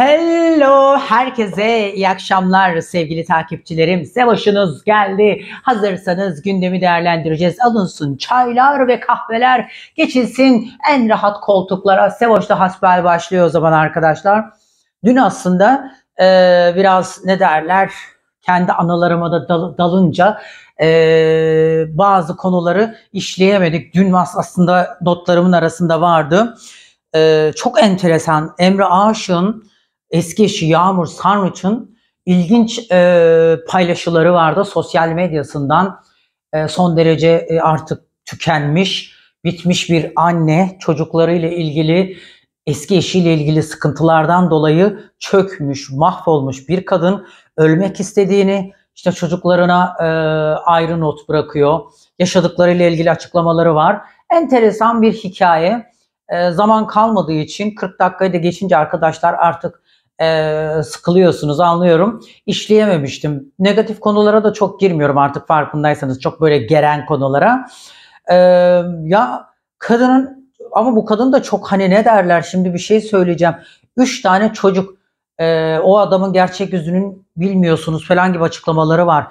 Hello herkese iyi akşamlar sevgili takipçilerim. Savaşınız geldi. Hazırsanız gündemi değerlendireceğiz. alınsın çaylar ve kahveler. Geçilsin en rahat koltuklara. Savaş'ta hasbel başlıyor o zaman arkadaşlar. Dün aslında e, biraz ne derler kendi analarıma da dal, dalınca e, bazı konuları işleyemedik. Dün aslında notlarımın arasında vardı. E, çok enteresan Emre Aşık'ın eski eşi Yağmur Sarnıç'ın ilginç e, paylaşıları vardı sosyal medyasından. E, son derece e, artık tükenmiş, bitmiş bir anne çocuklarıyla ilgili eski eşiyle ilgili sıkıntılardan dolayı çökmüş, mahvolmuş bir kadın ölmek istediğini, işte çocuklarına e, ayrı not bırakıyor. Yaşadıklarıyla ilgili açıklamaları var. Enteresan bir hikaye. E, zaman kalmadığı için 40 dakikayı da geçince arkadaşlar artık e, sıkılıyorsunuz anlıyorum. İşleyememiştim. Negatif konulara da çok girmiyorum artık farkındaysanız. Çok böyle geren konulara. E, ya kadının ama bu kadın da çok hani ne derler şimdi bir şey söyleyeceğim. Üç tane çocuk e, o adamın gerçek yüzünün bilmiyorsunuz falan gibi açıklamaları var.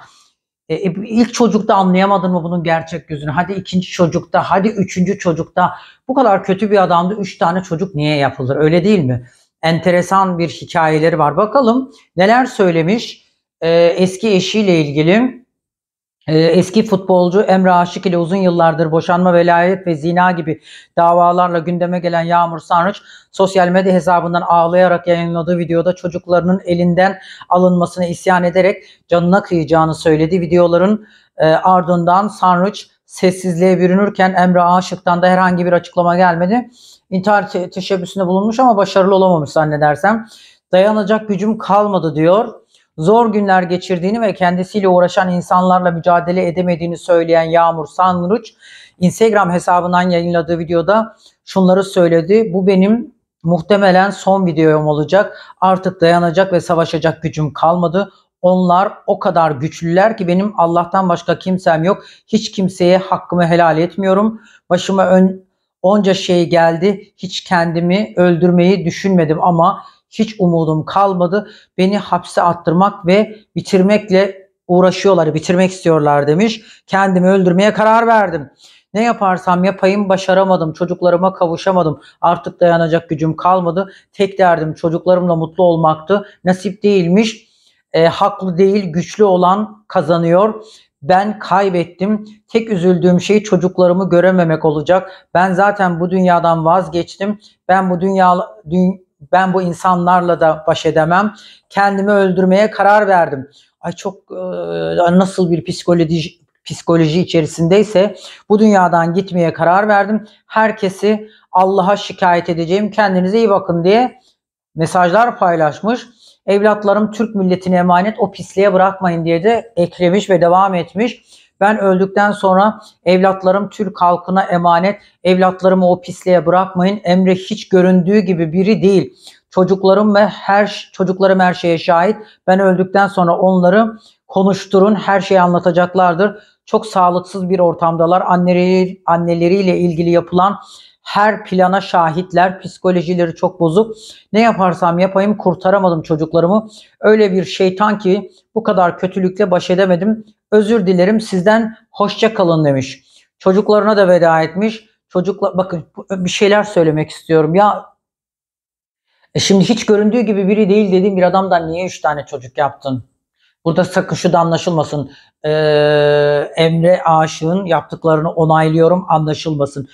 E, e ilk çocukta anlayamadın mı bunun gerçek yüzünü? Hadi ikinci çocukta, hadi üçüncü çocukta. Bu kadar kötü bir adamda üç tane çocuk niye yapılır? Öyle değil mi? enteresan bir hikayeleri var. Bakalım neler söylemiş e, eski eşiyle ilgili. E, eski futbolcu Emre Aşık ile uzun yıllardır boşanma, velayet ve zina gibi davalarla gündeme gelen Yağmur Sanrıç sosyal medya hesabından ağlayarak yayınladığı videoda çocuklarının elinden alınmasını isyan ederek canına kıyacağını söyledi. Videoların e, ardından Sanrıç sessizliğe bürünürken Emre Aşık'tan da herhangi bir açıklama gelmedi intihar teşebbüsünde bulunmuş ama başarılı olamamış zannedersem. Dayanacak gücüm kalmadı diyor. Zor günler geçirdiğini ve kendisiyle uğraşan insanlarla mücadele edemediğini söyleyen Yağmur Sanruç Instagram hesabından yayınladığı videoda şunları söyledi. Bu benim muhtemelen son videom olacak. Artık dayanacak ve savaşacak gücüm kalmadı. Onlar o kadar güçlüler ki benim Allah'tan başka kimsem yok. Hiç kimseye hakkımı helal etmiyorum. Başıma ön, Onca şey geldi. Hiç kendimi öldürmeyi düşünmedim ama hiç umudum kalmadı. Beni hapse attırmak ve bitirmekle uğraşıyorlar, bitirmek istiyorlar demiş. Kendimi öldürmeye karar verdim. Ne yaparsam yapayım başaramadım. Çocuklarıma kavuşamadım. Artık dayanacak gücüm kalmadı. Tek derdim çocuklarımla mutlu olmaktı. Nasip değilmiş. E, haklı değil güçlü olan kazanıyor ben kaybettim. Tek üzüldüğüm şey çocuklarımı görememek olacak. Ben zaten bu dünyadan vazgeçtim. Ben bu dünya ben bu insanlarla da baş edemem. Kendimi öldürmeye karar verdim. Ay çok e, nasıl bir psikoloji psikoloji içerisindeyse bu dünyadan gitmeye karar verdim. Herkesi Allah'a şikayet edeceğim. Kendinize iyi bakın diye mesajlar paylaşmış. Evlatlarım Türk milletine emanet o pisliğe bırakmayın diye de eklemiş ve devam etmiş. Ben öldükten sonra evlatlarım Türk halkına emanet, evlatlarımı o pisliğe bırakmayın. Emre hiç göründüğü gibi biri değil. Çocuklarım ve her çocuklarım her şeye şahit. Ben öldükten sonra onları konuşturun, her şeyi anlatacaklardır. Çok sağlıksız bir ortamdalar. Anneleri, anneleriyle ilgili yapılan her plana şahitler, psikolojileri çok bozuk. Ne yaparsam yapayım kurtaramadım çocuklarımı. Öyle bir şeytan ki bu kadar kötülükle baş edemedim. Özür dilerim sizden hoşça kalın demiş. Çocuklarına da veda etmiş. Çocukla bakın bir şeyler söylemek istiyorum. Ya e şimdi hiç göründüğü gibi biri değil dediğim bir adamdan niye üç tane çocuk yaptın? Burada sakın şu da anlaşılmasın. Ee, Emre Aşık'ın yaptıklarını onaylıyorum anlaşılmasın.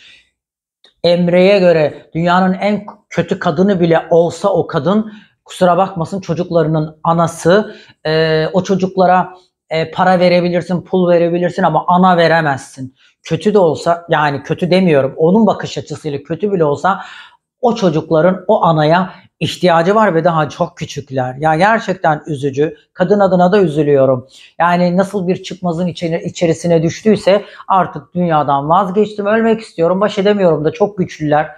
Emre'ye göre dünyanın en kötü kadını bile olsa o kadın kusura bakmasın çocuklarının anası e, o çocuklara e, para verebilirsin, pul verebilirsin ama ana veremezsin. Kötü de olsa yani kötü demiyorum onun bakış açısıyla kötü bile olsa o çocukların o anaya ihtiyacı var ve daha çok küçükler. Ya gerçekten üzücü. Kadın adına da üzülüyorum. Yani nasıl bir çıkmazın içerisine düştüyse artık dünyadan vazgeçtim. Ölmek istiyorum. Baş edemiyorum da çok güçlüler.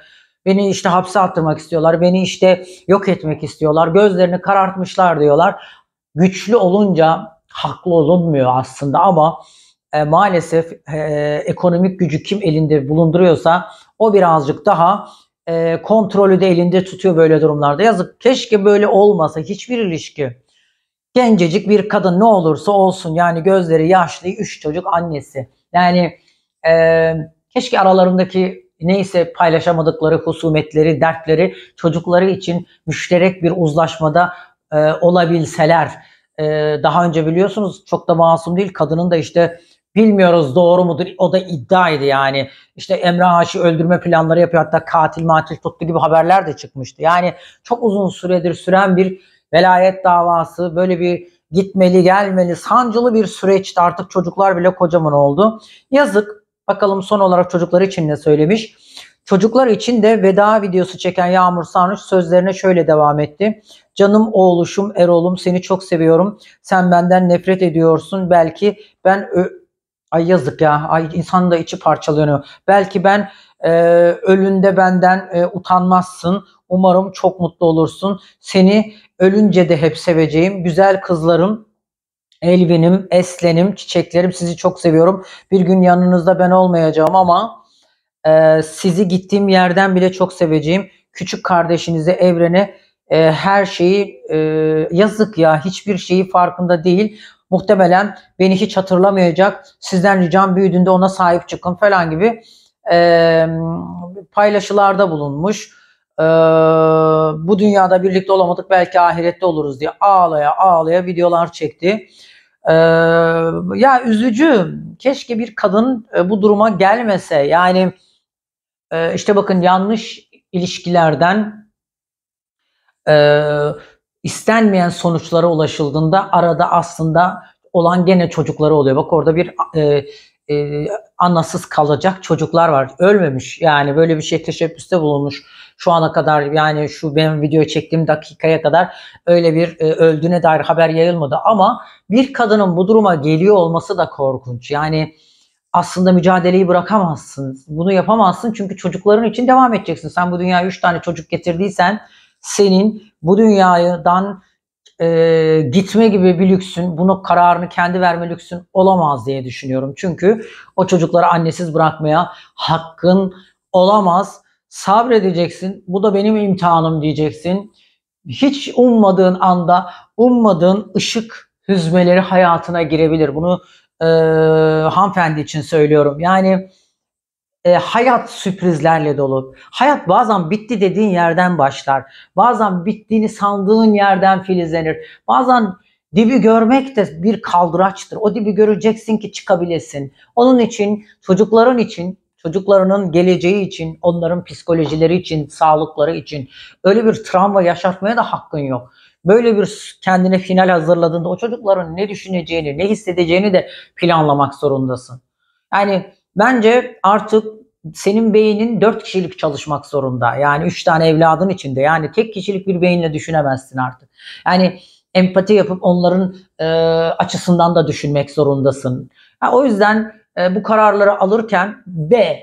Beni işte hapse attırmak istiyorlar. Beni işte yok etmek istiyorlar. Gözlerini karartmışlar diyorlar. Güçlü olunca haklı olunmuyor aslında ama e, maalesef e, ekonomik gücü kim elinde bulunduruyorsa o birazcık daha e, kontrolü de elinde tutuyor böyle durumlarda. Yazık keşke böyle olmasa hiçbir ilişki. Gencecik bir kadın ne olursa olsun yani gözleri yaşlı, üç çocuk annesi. Yani e, keşke aralarındaki neyse paylaşamadıkları husumetleri, dertleri çocukları için müşterek bir uzlaşmada e, olabilseler. E, daha önce biliyorsunuz çok da masum değil kadının da işte Bilmiyoruz doğru mudur? O da iddiaydı yani. işte Emre Haş'ı öldürme planları yapıyor. Hatta katil matil tuttu gibi haberler de çıkmıştı. Yani çok uzun süredir süren bir velayet davası böyle bir gitmeli gelmeli sancılı bir süreçti. Artık çocuklar bile kocaman oldu. Yazık. Bakalım son olarak çocuklar için ne söylemiş. Çocuklar için de veda videosu çeken Yağmur Sarnıç sözlerine şöyle devam etti. Canım oğluşum Erol'um seni çok seviyorum. Sen benden nefret ediyorsun. Belki ben Ay yazık ya. Ay insan da içi parçalanıyor. Belki ben e, ölünde benden e, utanmazsın. Umarım çok mutlu olursun. Seni ölünce de hep seveceğim. Güzel kızlarım, Elvin'im, Eslen'im, çiçeklerim sizi çok seviyorum. Bir gün yanınızda ben olmayacağım ama e, sizi gittiğim yerden bile çok seveceğim. Küçük kardeşinize, evrene e, her şeyi e, yazık ya hiçbir şeyi farkında değil. Muhtemelen beni hiç hatırlamayacak. Sizden ricam büyüdüğünde ona sahip çıkın falan gibi e, paylaşılarda bulunmuş. E, bu dünyada birlikte olamadık belki ahirette oluruz diye ağlaya ağlaya videolar çekti. E, ya üzücü. Keşke bir kadın e, bu duruma gelmese. Yani e, işte bakın yanlış ilişkilerden e, istenmeyen sonuçlara ulaşıldığında arada aslında olan gene çocukları oluyor. Bak orada bir e, e, anasız kalacak çocuklar var. Ölmemiş yani böyle bir şey teşebbüste bulunmuş. Şu ana kadar yani şu benim video çektiğim dakikaya kadar öyle bir e, öldüğüne dair haber yayılmadı. Ama bir kadının bu duruma geliyor olması da korkunç. Yani aslında mücadeleyi bırakamazsın. Bunu yapamazsın çünkü çocukların için devam edeceksin. Sen bu dünyaya 3 tane çocuk getirdiysen senin bu dünyadan e, gitme gibi bir lüksün, bunu kararını kendi verme lüksün olamaz diye düşünüyorum. Çünkü o çocukları annesiz bırakmaya hakkın olamaz. Sabredeceksin. Bu da benim imtihanım diyeceksin. Hiç ummadığın anda ummadığın ışık hüzmeleri hayatına girebilir. Bunu e, hanımefendi için söylüyorum. Yani e, hayat sürprizlerle dolu. Hayat bazen bitti dediğin yerden başlar. Bazen bittiğini sandığın yerden filizlenir. Bazen dibi görmek de bir kaldıraçtır. O dibi göreceksin ki çıkabilesin. Onun için çocukların için çocuklarının geleceği için, onların psikolojileri için, sağlıkları için öyle bir travma yaşatmaya da hakkın yok. Böyle bir kendine final hazırladığında o çocukların ne düşüneceğini, ne hissedeceğini de planlamak zorundasın. Yani Bence artık senin beynin dört kişilik çalışmak zorunda. Yani üç tane evladın içinde. Yani tek kişilik bir beyinle düşünemezsin artık. Yani empati yapıp onların e, açısından da düşünmek zorundasın. Ha, o yüzden e, bu kararları alırken ve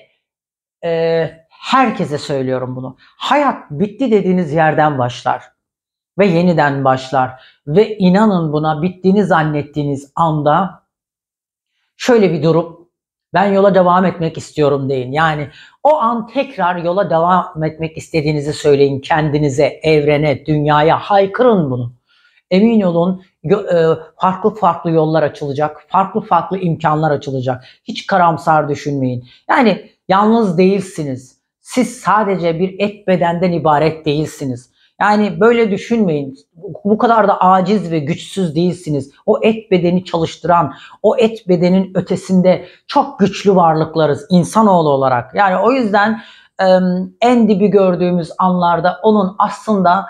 e, herkese söylüyorum bunu. Hayat bitti dediğiniz yerden başlar ve yeniden başlar ve inanın buna bittiğini zannettiğiniz anda şöyle bir durup ben yola devam etmek istiyorum deyin. Yani o an tekrar yola devam etmek istediğinizi söyleyin kendinize, evrene, dünyaya haykırın bunu. Emin olun e, farklı farklı yollar açılacak, farklı farklı imkanlar açılacak. Hiç karamsar düşünmeyin. Yani yalnız değilsiniz. Siz sadece bir et bedenden ibaret değilsiniz. Yani böyle düşünmeyin. Bu kadar da aciz ve güçsüz değilsiniz. O et bedeni çalıştıran, o et bedenin ötesinde çok güçlü varlıklarız insanoğlu olarak. Yani o yüzden en dibi gördüğümüz anlarda onun aslında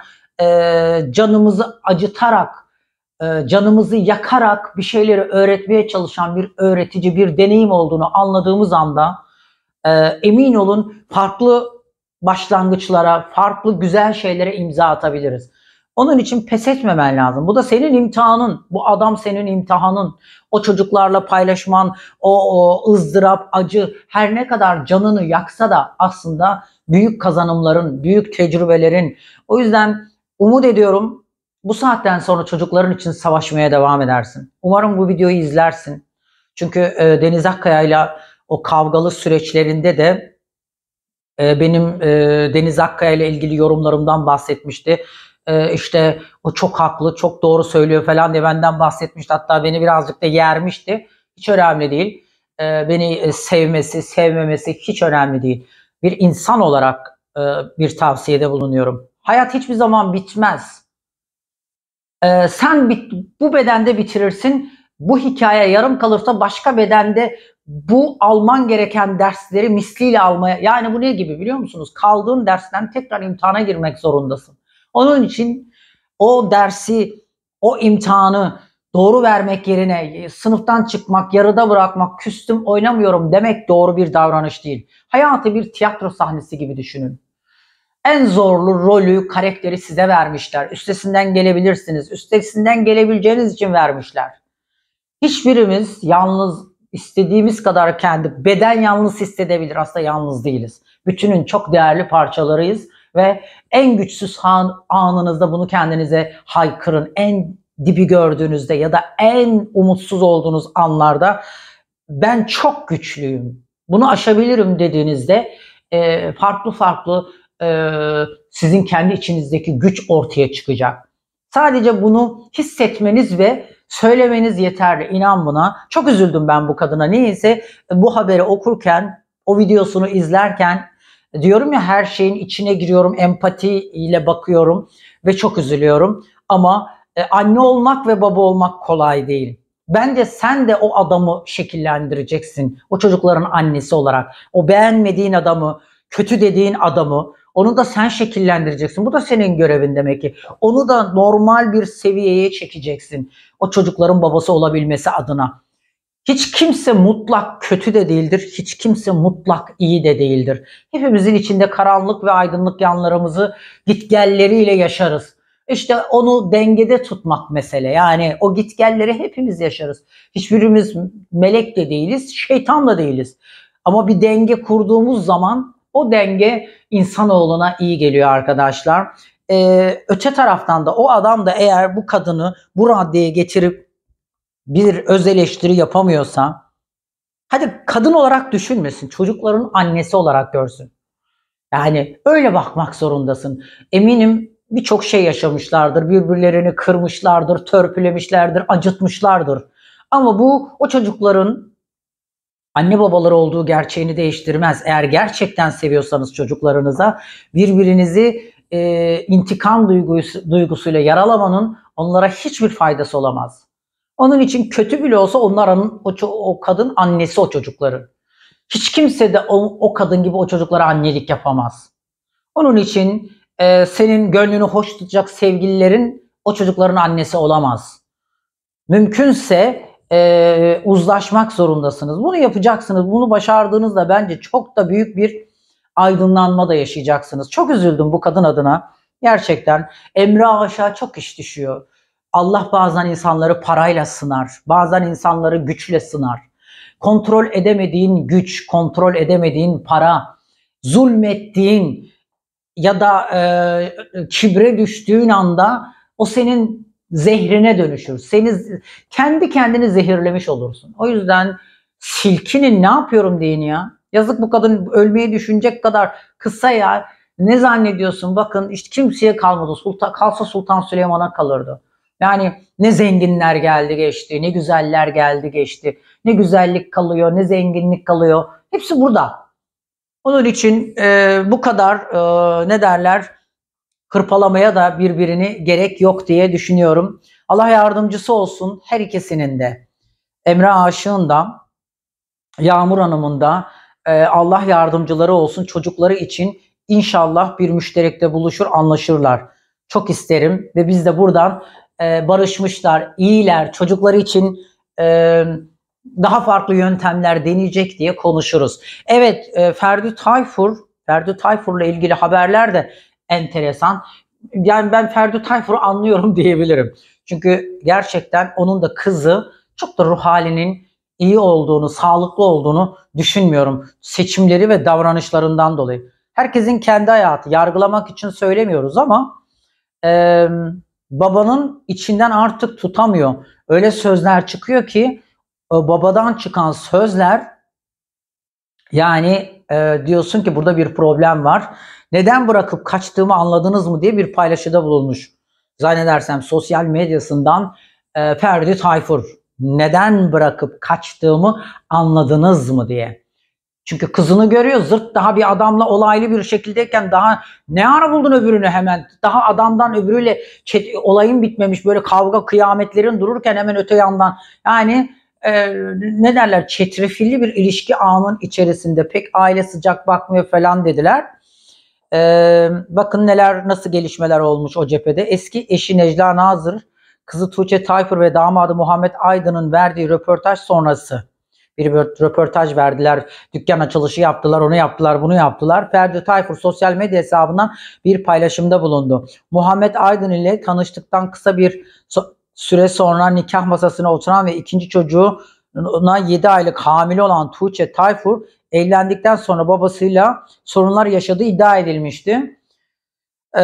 canımızı acıtarak canımızı yakarak bir şeyleri öğretmeye çalışan bir öğretici, bir deneyim olduğunu anladığımız anda emin olun farklı başlangıçlara, farklı güzel şeylere imza atabiliriz. Onun için pes etmemen lazım. Bu da senin imtihanın. Bu adam senin imtihanın. O çocuklarla paylaşman, o, o ızdırap, acı her ne kadar canını yaksa da aslında büyük kazanımların, büyük tecrübelerin. O yüzden umut ediyorum bu saatten sonra çocukların için savaşmaya devam edersin. Umarım bu videoyu izlersin. Çünkü e, Deniz Akkaya ile o kavgalı süreçlerinde de e, benim e, Deniz Akkaya ile ilgili yorumlarımdan bahsetmişti. E, işte o çok haklı, çok doğru söylüyor falan diye benden bahsetmişti. Hatta beni birazcık da yermişti. Hiç önemli değil. Ee, e, beni sevmesi, sevmemesi hiç önemli değil. Bir insan olarak e, bir tavsiyede bulunuyorum. Hayat hiçbir zaman bitmez. E, sen bit, bu bedende bitirirsin bu hikaye yarım kalırsa başka bedende bu alman gereken dersleri misliyle almaya yani bu ne gibi biliyor musunuz? Kaldığın dersten tekrar imtihana girmek zorundasın. Onun için o dersi, o imtihanı doğru vermek yerine e, sınıftan çıkmak, yarıda bırakmak, küstüm oynamıyorum demek doğru bir davranış değil. Hayatı bir tiyatro sahnesi gibi düşünün. En zorlu rolü, karakteri size vermişler. Üstesinden gelebilirsiniz. Üstesinden gelebileceğiniz için vermişler. Hiçbirimiz yalnız istediğimiz kadar kendi beden yalnız hissedebilir. Aslında yalnız değiliz. Bütünün çok değerli parçalarıyız ve en güçsüz an, anınızda bunu kendinize haykırın. En dibi gördüğünüzde ya da en umutsuz olduğunuz anlarda ben çok güçlüyüm. Bunu aşabilirim dediğinizde e, farklı farklı e, sizin kendi içinizdeki güç ortaya çıkacak. Sadece bunu hissetmeniz ve Söylemeniz yeterli. inan buna. Çok üzüldüm ben bu kadına. Neyse e, bu haberi okurken, o videosunu izlerken e, diyorum ya her şeyin içine giriyorum. Empatiyle bakıyorum ve çok üzülüyorum. Ama e, anne olmak ve baba olmak kolay değil. Bence sen de o adamı şekillendireceksin. O çocukların annesi olarak. O beğenmediğin adamı, kötü dediğin adamı, onu da sen şekillendireceksin. Bu da senin görevin demek ki. Onu da normal bir seviyeye çekeceksin. O çocukların babası olabilmesi adına. Hiç kimse mutlak kötü de değildir. Hiç kimse mutlak iyi de değildir. Hepimizin içinde karanlık ve aydınlık yanlarımızı gitgelleriyle yaşarız. İşte onu dengede tutmak mesele. Yani o gitgelleri hepimiz yaşarız. Hiçbirimiz melek de değiliz, şeytan da değiliz. Ama bir denge kurduğumuz zaman o denge insanoğluna iyi geliyor arkadaşlar. Ee, öte taraftan da o adam da eğer bu kadını bu raddeye getirip bir öz eleştiri yapamıyorsa hadi kadın olarak düşünmesin. Çocukların annesi olarak görsün. Yani öyle bakmak zorundasın. Eminim birçok şey yaşamışlardır. Birbirlerini kırmışlardır, törpülemişlerdir, acıtmışlardır. Ama bu o çocukların anne babaları olduğu gerçeğini değiştirmez. Eğer gerçekten seviyorsanız çocuklarınıza birbirinizi e, intikam duygusu, duygusuyla yaralamanın onlara hiçbir faydası olamaz. Onun için kötü bile olsa onların o, o kadın annesi o çocukların. Hiç kimse de o, o kadın gibi o çocuklara annelik yapamaz. Onun için e, senin gönlünü hoş tutacak sevgililerin o çocukların annesi olamaz. Mümkünse e, uzlaşmak zorundasınız. Bunu yapacaksınız. Bunu başardığınızda bence çok da büyük bir aydınlanma da yaşayacaksınız. Çok üzüldüm bu kadın adına. Gerçekten Emre Ağaç'a çok iş düşüyor. Allah bazen insanları parayla sınar. Bazen insanları güçle sınar. Kontrol edemediğin güç, kontrol edemediğin para, zulmettiğin ya da e, kibre düştüğün anda o senin zehrine dönüşür. Seni kendi kendini zehirlemiş olursun. O yüzden silkinin ne yapıyorum deyin ya. Yazık bu kadın ölmeyi düşünecek kadar kısa ya. Ne zannediyorsun? Bakın işte kimseye kalmadı. Sultan, kalsa Sultan Süleyman'a kalırdı. Yani ne zenginler geldi geçti, ne güzeller geldi geçti, ne güzellik kalıyor, ne zenginlik kalıyor. Hepsi burada. Onun için e, bu kadar e, ne derler hırpalamaya da birbirini gerek yok diye düşünüyorum. Allah yardımcısı olsun her ikisinin de. Emre Aşık'ın da, Yağmur Hanım'ın da e, Allah yardımcıları olsun çocukları için inşallah bir müşterekte buluşur anlaşırlar. Çok isterim ve biz de buradan e, barışmışlar, iyiler, çocukları için e, daha farklı yöntemler deneyecek diye konuşuruz. Evet e, Ferdi Tayfur, Ferdi Tayfur'la ilgili haberler de enteresan. Yani ben Ferdi Tayfur'u anlıyorum diyebilirim. Çünkü gerçekten onun da kızı çok da ruh halinin iyi olduğunu, sağlıklı olduğunu düşünmüyorum. Seçimleri ve davranışlarından dolayı. Herkesin kendi hayatı. Yargılamak için söylemiyoruz ama e, babanın içinden artık tutamıyor. Öyle sözler çıkıyor ki babadan çıkan sözler yani e, diyorsun ki burada bir problem var. Neden bırakıp kaçtığımı anladınız mı diye bir paylaşıda bulunmuş. Zannedersem sosyal medyasından e, Ferdi Tayfur neden bırakıp kaçtığımı anladınız mı diye. Çünkü kızını görüyor zırt daha bir adamla olaylı bir şekildeyken daha ne ara buldun öbürünü hemen. Daha adamdan öbürüyle olayın bitmemiş böyle kavga kıyametlerin dururken hemen öte yandan. Yani e, ne derler çetrefilli bir ilişki ağı'nın içerisinde pek aile sıcak bakmıyor falan dediler. E, bakın neler nasıl gelişmeler olmuş o cephede. Eski eşi Necla Nazır, kızı Tuğçe Tayfur ve damadı Muhammed Aydın'ın verdiği röportaj sonrası bir röportaj verdiler. Dükkan açılışı yaptılar, onu yaptılar, bunu yaptılar. Ferdi Tayfur sosyal medya hesabından bir paylaşımda bulundu. Muhammed Aydın ile tanıştıktan kısa bir süre sonra nikah masasına oturan ve ikinci çocuğuna 7 aylık hamile olan Tuğçe Tayfur evlendikten sonra babasıyla sorunlar yaşadığı iddia edilmişti. Ee,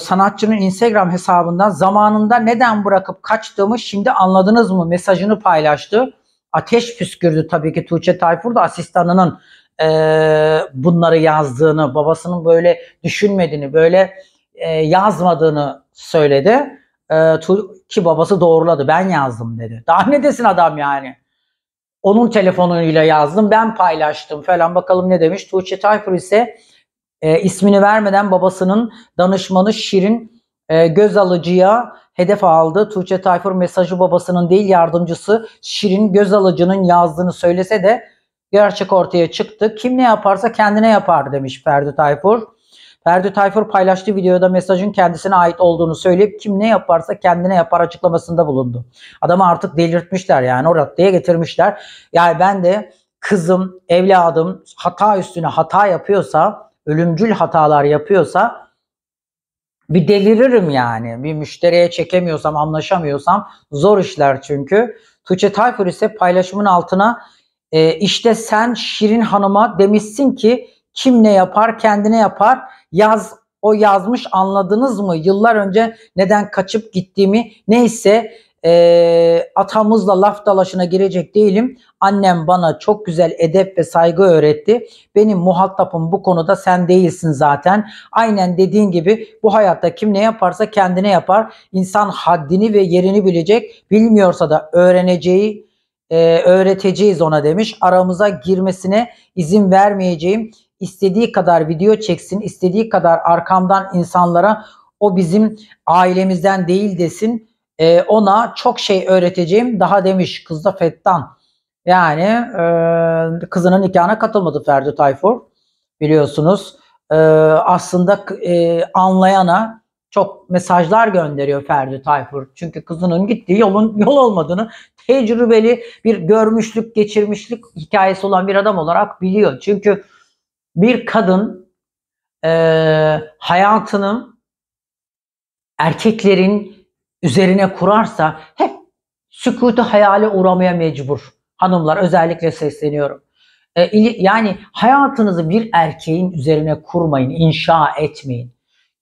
sanatçının Instagram hesabından zamanında neden bırakıp kaçtığımı şimdi anladınız mı mesajını paylaştı. Ateş püskürdü tabii ki Tuğçe Tayfur da asistanının e, bunları yazdığını, babasının böyle düşünmediğini, böyle e, yazmadığını söyledi e, ki babası doğruladı ben yazdım dedi. Daha ne desin adam yani. Onun telefonuyla yazdım ben paylaştım falan bakalım ne demiş. Tuğçe Tayfur ise e, ismini vermeden babasının danışmanı Şirin e, göz alıcıya hedef aldı. Tuğçe Tayfur mesajı babasının değil yardımcısı Şirin göz alıcının yazdığını söylese de gerçek ortaya çıktı. Kim ne yaparsa kendine yapar demiş Ferdi Tayfur. Ferdi Tayfur paylaştığı videoda mesajın kendisine ait olduğunu söyleyip kim ne yaparsa kendine yapar açıklamasında bulundu. Adamı artık delirtmişler yani o raddeye getirmişler. Yani ben de kızım, evladım hata üstüne hata yapıyorsa, ölümcül hatalar yapıyorsa bir deliririm yani. Bir müşteriye çekemiyorsam, anlaşamıyorsam zor işler çünkü. Tuğçe Tayfur ise paylaşımın altına e, işte sen Şirin Hanım'a demişsin ki kim ne yapar kendine yapar yaz o yazmış anladınız mı? Yıllar önce neden kaçıp gittiğimi neyse e, atamızla laf dalaşına girecek değilim. Annem bana çok güzel edep ve saygı öğretti. Benim muhatapım bu konuda sen değilsin zaten. Aynen dediğin gibi bu hayatta kim ne yaparsa kendine yapar. İnsan haddini ve yerini bilecek. Bilmiyorsa da öğreneceği e, öğreteceğiz ona demiş. Aramıza girmesine izin vermeyeceğim istediği kadar video çeksin, istediği kadar arkamdan insanlara o bizim ailemizden değil desin. E, ona çok şey öğreteceğim daha demiş kız da Fettan. Yani e, kızının nikahına katılmadı Ferdi Tayfur biliyorsunuz. E, aslında e, anlayana çok mesajlar gönderiyor Ferdi Tayfur. Çünkü kızının gittiği yolun yol olmadığını tecrübeli bir görmüşlük, geçirmişlik hikayesi olan bir adam olarak biliyor. Çünkü bir kadın e, hayatını erkeklerin üzerine kurarsa hep sükutu hayale uğramaya mecbur. Hanımlar özellikle sesleniyorum. E, yani hayatınızı bir erkeğin üzerine kurmayın, inşa etmeyin.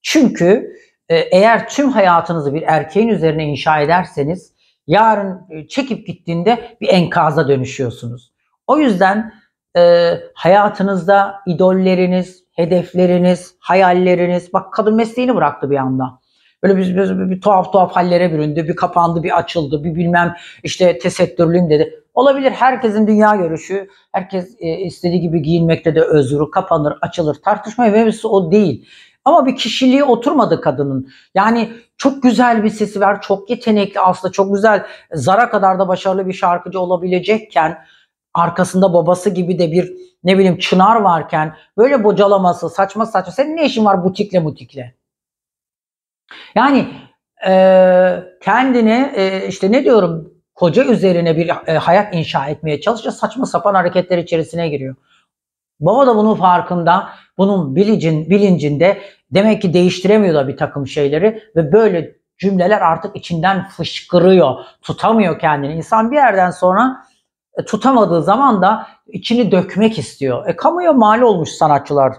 Çünkü e, eğer tüm hayatınızı bir erkeğin üzerine inşa ederseniz yarın e, çekip gittiğinde bir enkaza dönüşüyorsunuz. O yüzden e, hayatınızda idolleriniz, hedefleriniz, hayalleriniz. Bak kadın mesleğini bıraktı bir anda. Böyle bir, bir, bir, bir tuhaf tuhaf hallere büründü. Bir kapandı, bir açıldı, bir bilmem işte tesettürlüyüm dedi. Olabilir herkesin dünya görüşü, herkes e, istediği gibi giyinmekte de özgür, kapanır, açılır. Tartışma mevzusu o değil. Ama bir kişiliği oturmadı kadının. Yani çok güzel bir sesi var, çok yetenekli aslında, çok güzel, zara kadar da başarılı bir şarkıcı olabilecekken arkasında babası gibi de bir ne bileyim çınar varken böyle bocalaması saçma saçma senin ne işin var butikle butikle? Yani e, kendini e, işte ne diyorum koca üzerine bir e, hayat inşa etmeye çalışınca saçma sapan hareketler içerisine giriyor. Baba da bunun farkında, bunun bilicin, bilincinde demek ki değiştiremiyor da bir takım şeyleri ve böyle cümleler artık içinden fışkırıyor, tutamıyor kendini. İnsan bir yerden sonra e, tutamadığı zaman da içini dökmek istiyor. E kamuya mal olmuş sanatçılar.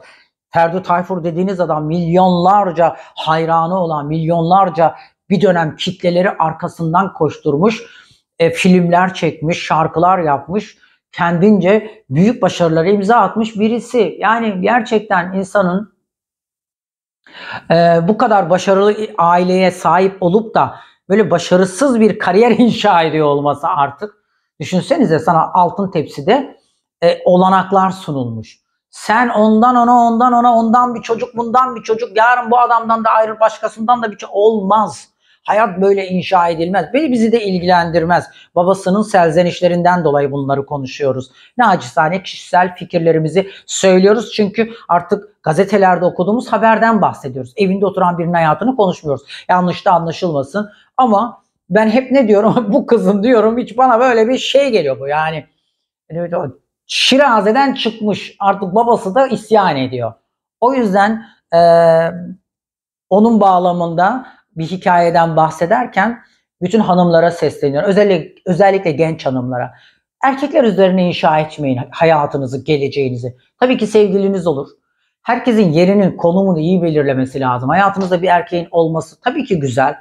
Ferdi Tayfur dediğiniz adam milyonlarca hayranı olan, milyonlarca bir dönem kitleleri arkasından koşturmuş, e, filmler çekmiş, şarkılar yapmış, kendince büyük başarıları imza atmış birisi. Yani gerçekten insanın e, bu kadar başarılı aileye sahip olup da böyle başarısız bir kariyer inşa ediyor olması artık Düşünsenize sana altın tepside e, olanaklar sunulmuş. Sen ondan ona ondan ona ondan bir çocuk bundan bir çocuk yarın bu adamdan da ayrı başkasından da bir şey olmaz. Hayat böyle inşa edilmez. Beni bizi de ilgilendirmez. Babasının selzenişlerinden dolayı bunları konuşuyoruz. Nacizane kişisel fikirlerimizi söylüyoruz. Çünkü artık gazetelerde okuduğumuz haberden bahsediyoruz. Evinde oturan birinin hayatını konuşmuyoruz. Yanlış da anlaşılmasın. Ama ben hep ne diyorum bu kızın diyorum hiç bana böyle bir şey geliyor bu yani. Şiraze'den çıkmış artık babası da isyan ediyor. O yüzden e, onun bağlamında bir hikayeden bahsederken bütün hanımlara sesleniyor. Özellikle, özellikle genç hanımlara. Erkekler üzerine inşa etmeyin hayatınızı, geleceğinizi. Tabii ki sevgiliniz olur. Herkesin yerinin, konumunu iyi belirlemesi lazım. Hayatınızda bir erkeğin olması tabii ki güzel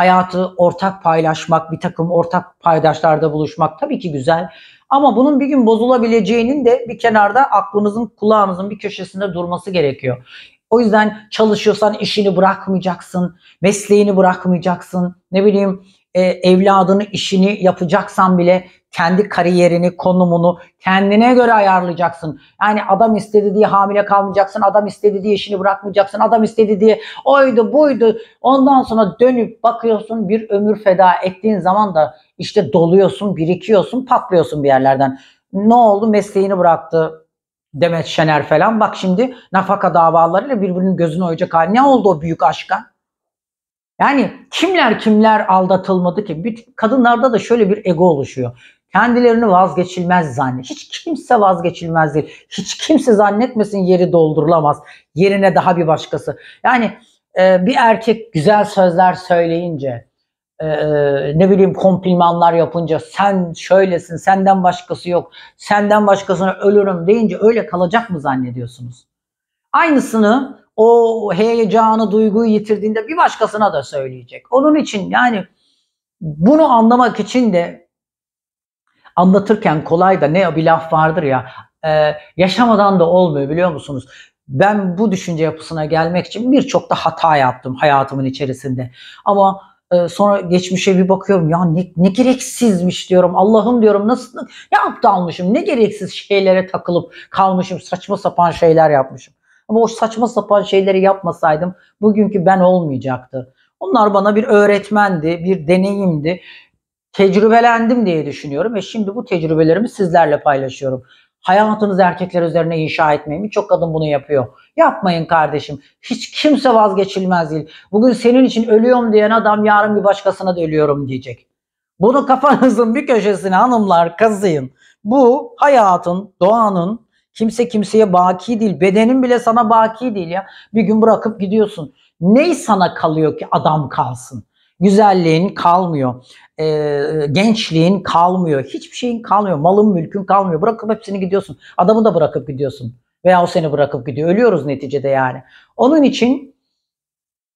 hayatı ortak paylaşmak, bir takım ortak paydaşlarda buluşmak tabii ki güzel. Ama bunun bir gün bozulabileceğinin de bir kenarda aklımızın, kulağımızın bir köşesinde durması gerekiyor. O yüzden çalışıyorsan işini bırakmayacaksın, mesleğini bırakmayacaksın, ne bileyim e, evladını, işini yapacaksan bile kendi kariyerini, konumunu kendine göre ayarlayacaksın. Yani adam istedi diye hamile kalmayacaksın, adam istedi diye işini bırakmayacaksın, adam istedi diye oydu buydu. Ondan sonra dönüp bakıyorsun bir ömür feda ettiğin zaman da işte doluyorsun, birikiyorsun, patlıyorsun bir yerlerden. Ne oldu? Mesleğini bıraktı, Demet Şener falan. Bak şimdi nafaka davalarıyla birbirinin gözünü oyacak hali. Ne oldu o büyük aşka? Yani kimler kimler aldatılmadı ki? Bir, kadınlarda da şöyle bir ego oluşuyor. Kendilerini vazgeçilmez zannet. Hiç kimse vazgeçilmez değil. Hiç kimse zannetmesin yeri doldurulamaz. Yerine daha bir başkası. Yani e, bir erkek güzel sözler söyleyince, e, e ne bileyim komplimanlar yapınca sen şöylesin, senden başkası yok, senden başkasına ölürüm deyince öyle kalacak mı zannediyorsunuz? Aynısını o heyecanı, duyguyu yitirdiğinde bir başkasına da söyleyecek. Onun için yani bunu anlamak için de anlatırken kolay da ne bir laf vardır ya e, yaşamadan da olmuyor biliyor musunuz? Ben bu düşünce yapısına gelmek için birçok da hata yaptım hayatımın içerisinde. Ama e, sonra geçmişe bir bakıyorum ya ne, ne gereksizmiş diyorum Allah'ım diyorum nasıl ne aptalmışım ne gereksiz şeylere takılıp kalmışım saçma sapan şeyler yapmışım. Ama o saçma sapan şeyleri yapmasaydım bugünkü ben olmayacaktı. Onlar bana bir öğretmendi, bir deneyimdi. Tecrübelendim diye düşünüyorum ve şimdi bu tecrübelerimi sizlerle paylaşıyorum. Hayatınız erkekler üzerine inşa etmeyin. Birçok kadın bunu yapıyor. Yapmayın kardeşim. Hiç kimse vazgeçilmez değil. Bugün senin için ölüyorum diyen adam yarın bir başkasına da ölüyorum diyecek. Bunu kafanızın bir köşesine hanımlar kazıyın. Bu hayatın, doğanın, Kimse kimseye baki değil. Bedenin bile sana baki değil ya. Bir gün bırakıp gidiyorsun. Ney sana kalıyor ki adam kalsın? Güzelliğin kalmıyor. E, gençliğin kalmıyor. Hiçbir şeyin kalmıyor. Malın mülkün kalmıyor. Bırakıp hepsini gidiyorsun. Adamı da bırakıp gidiyorsun. Veya o seni bırakıp gidiyor. Ölüyoruz neticede yani. Onun için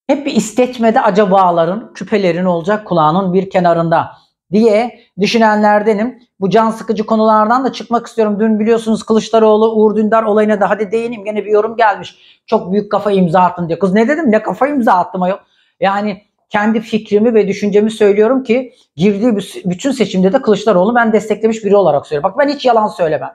hep bir istetmede acabaların, küpelerin olacak kulağının bir kenarında diye düşünenlerdenim. Bu can sıkıcı konulardan da çıkmak istiyorum. Dün biliyorsunuz Kılıçdaroğlu Uğur Dündar olayına da hadi değineyim. Gene bir yorum gelmiş. Çok büyük kafa imza attın diyor. Kız ne dedim? Ne kafa imza attım ayol. Yani kendi fikrimi ve düşüncemi söylüyorum ki girdiği bütün seçimde de Kılıçdaroğlu ben desteklemiş biri olarak söylüyorum. Bak ben hiç yalan söylemem.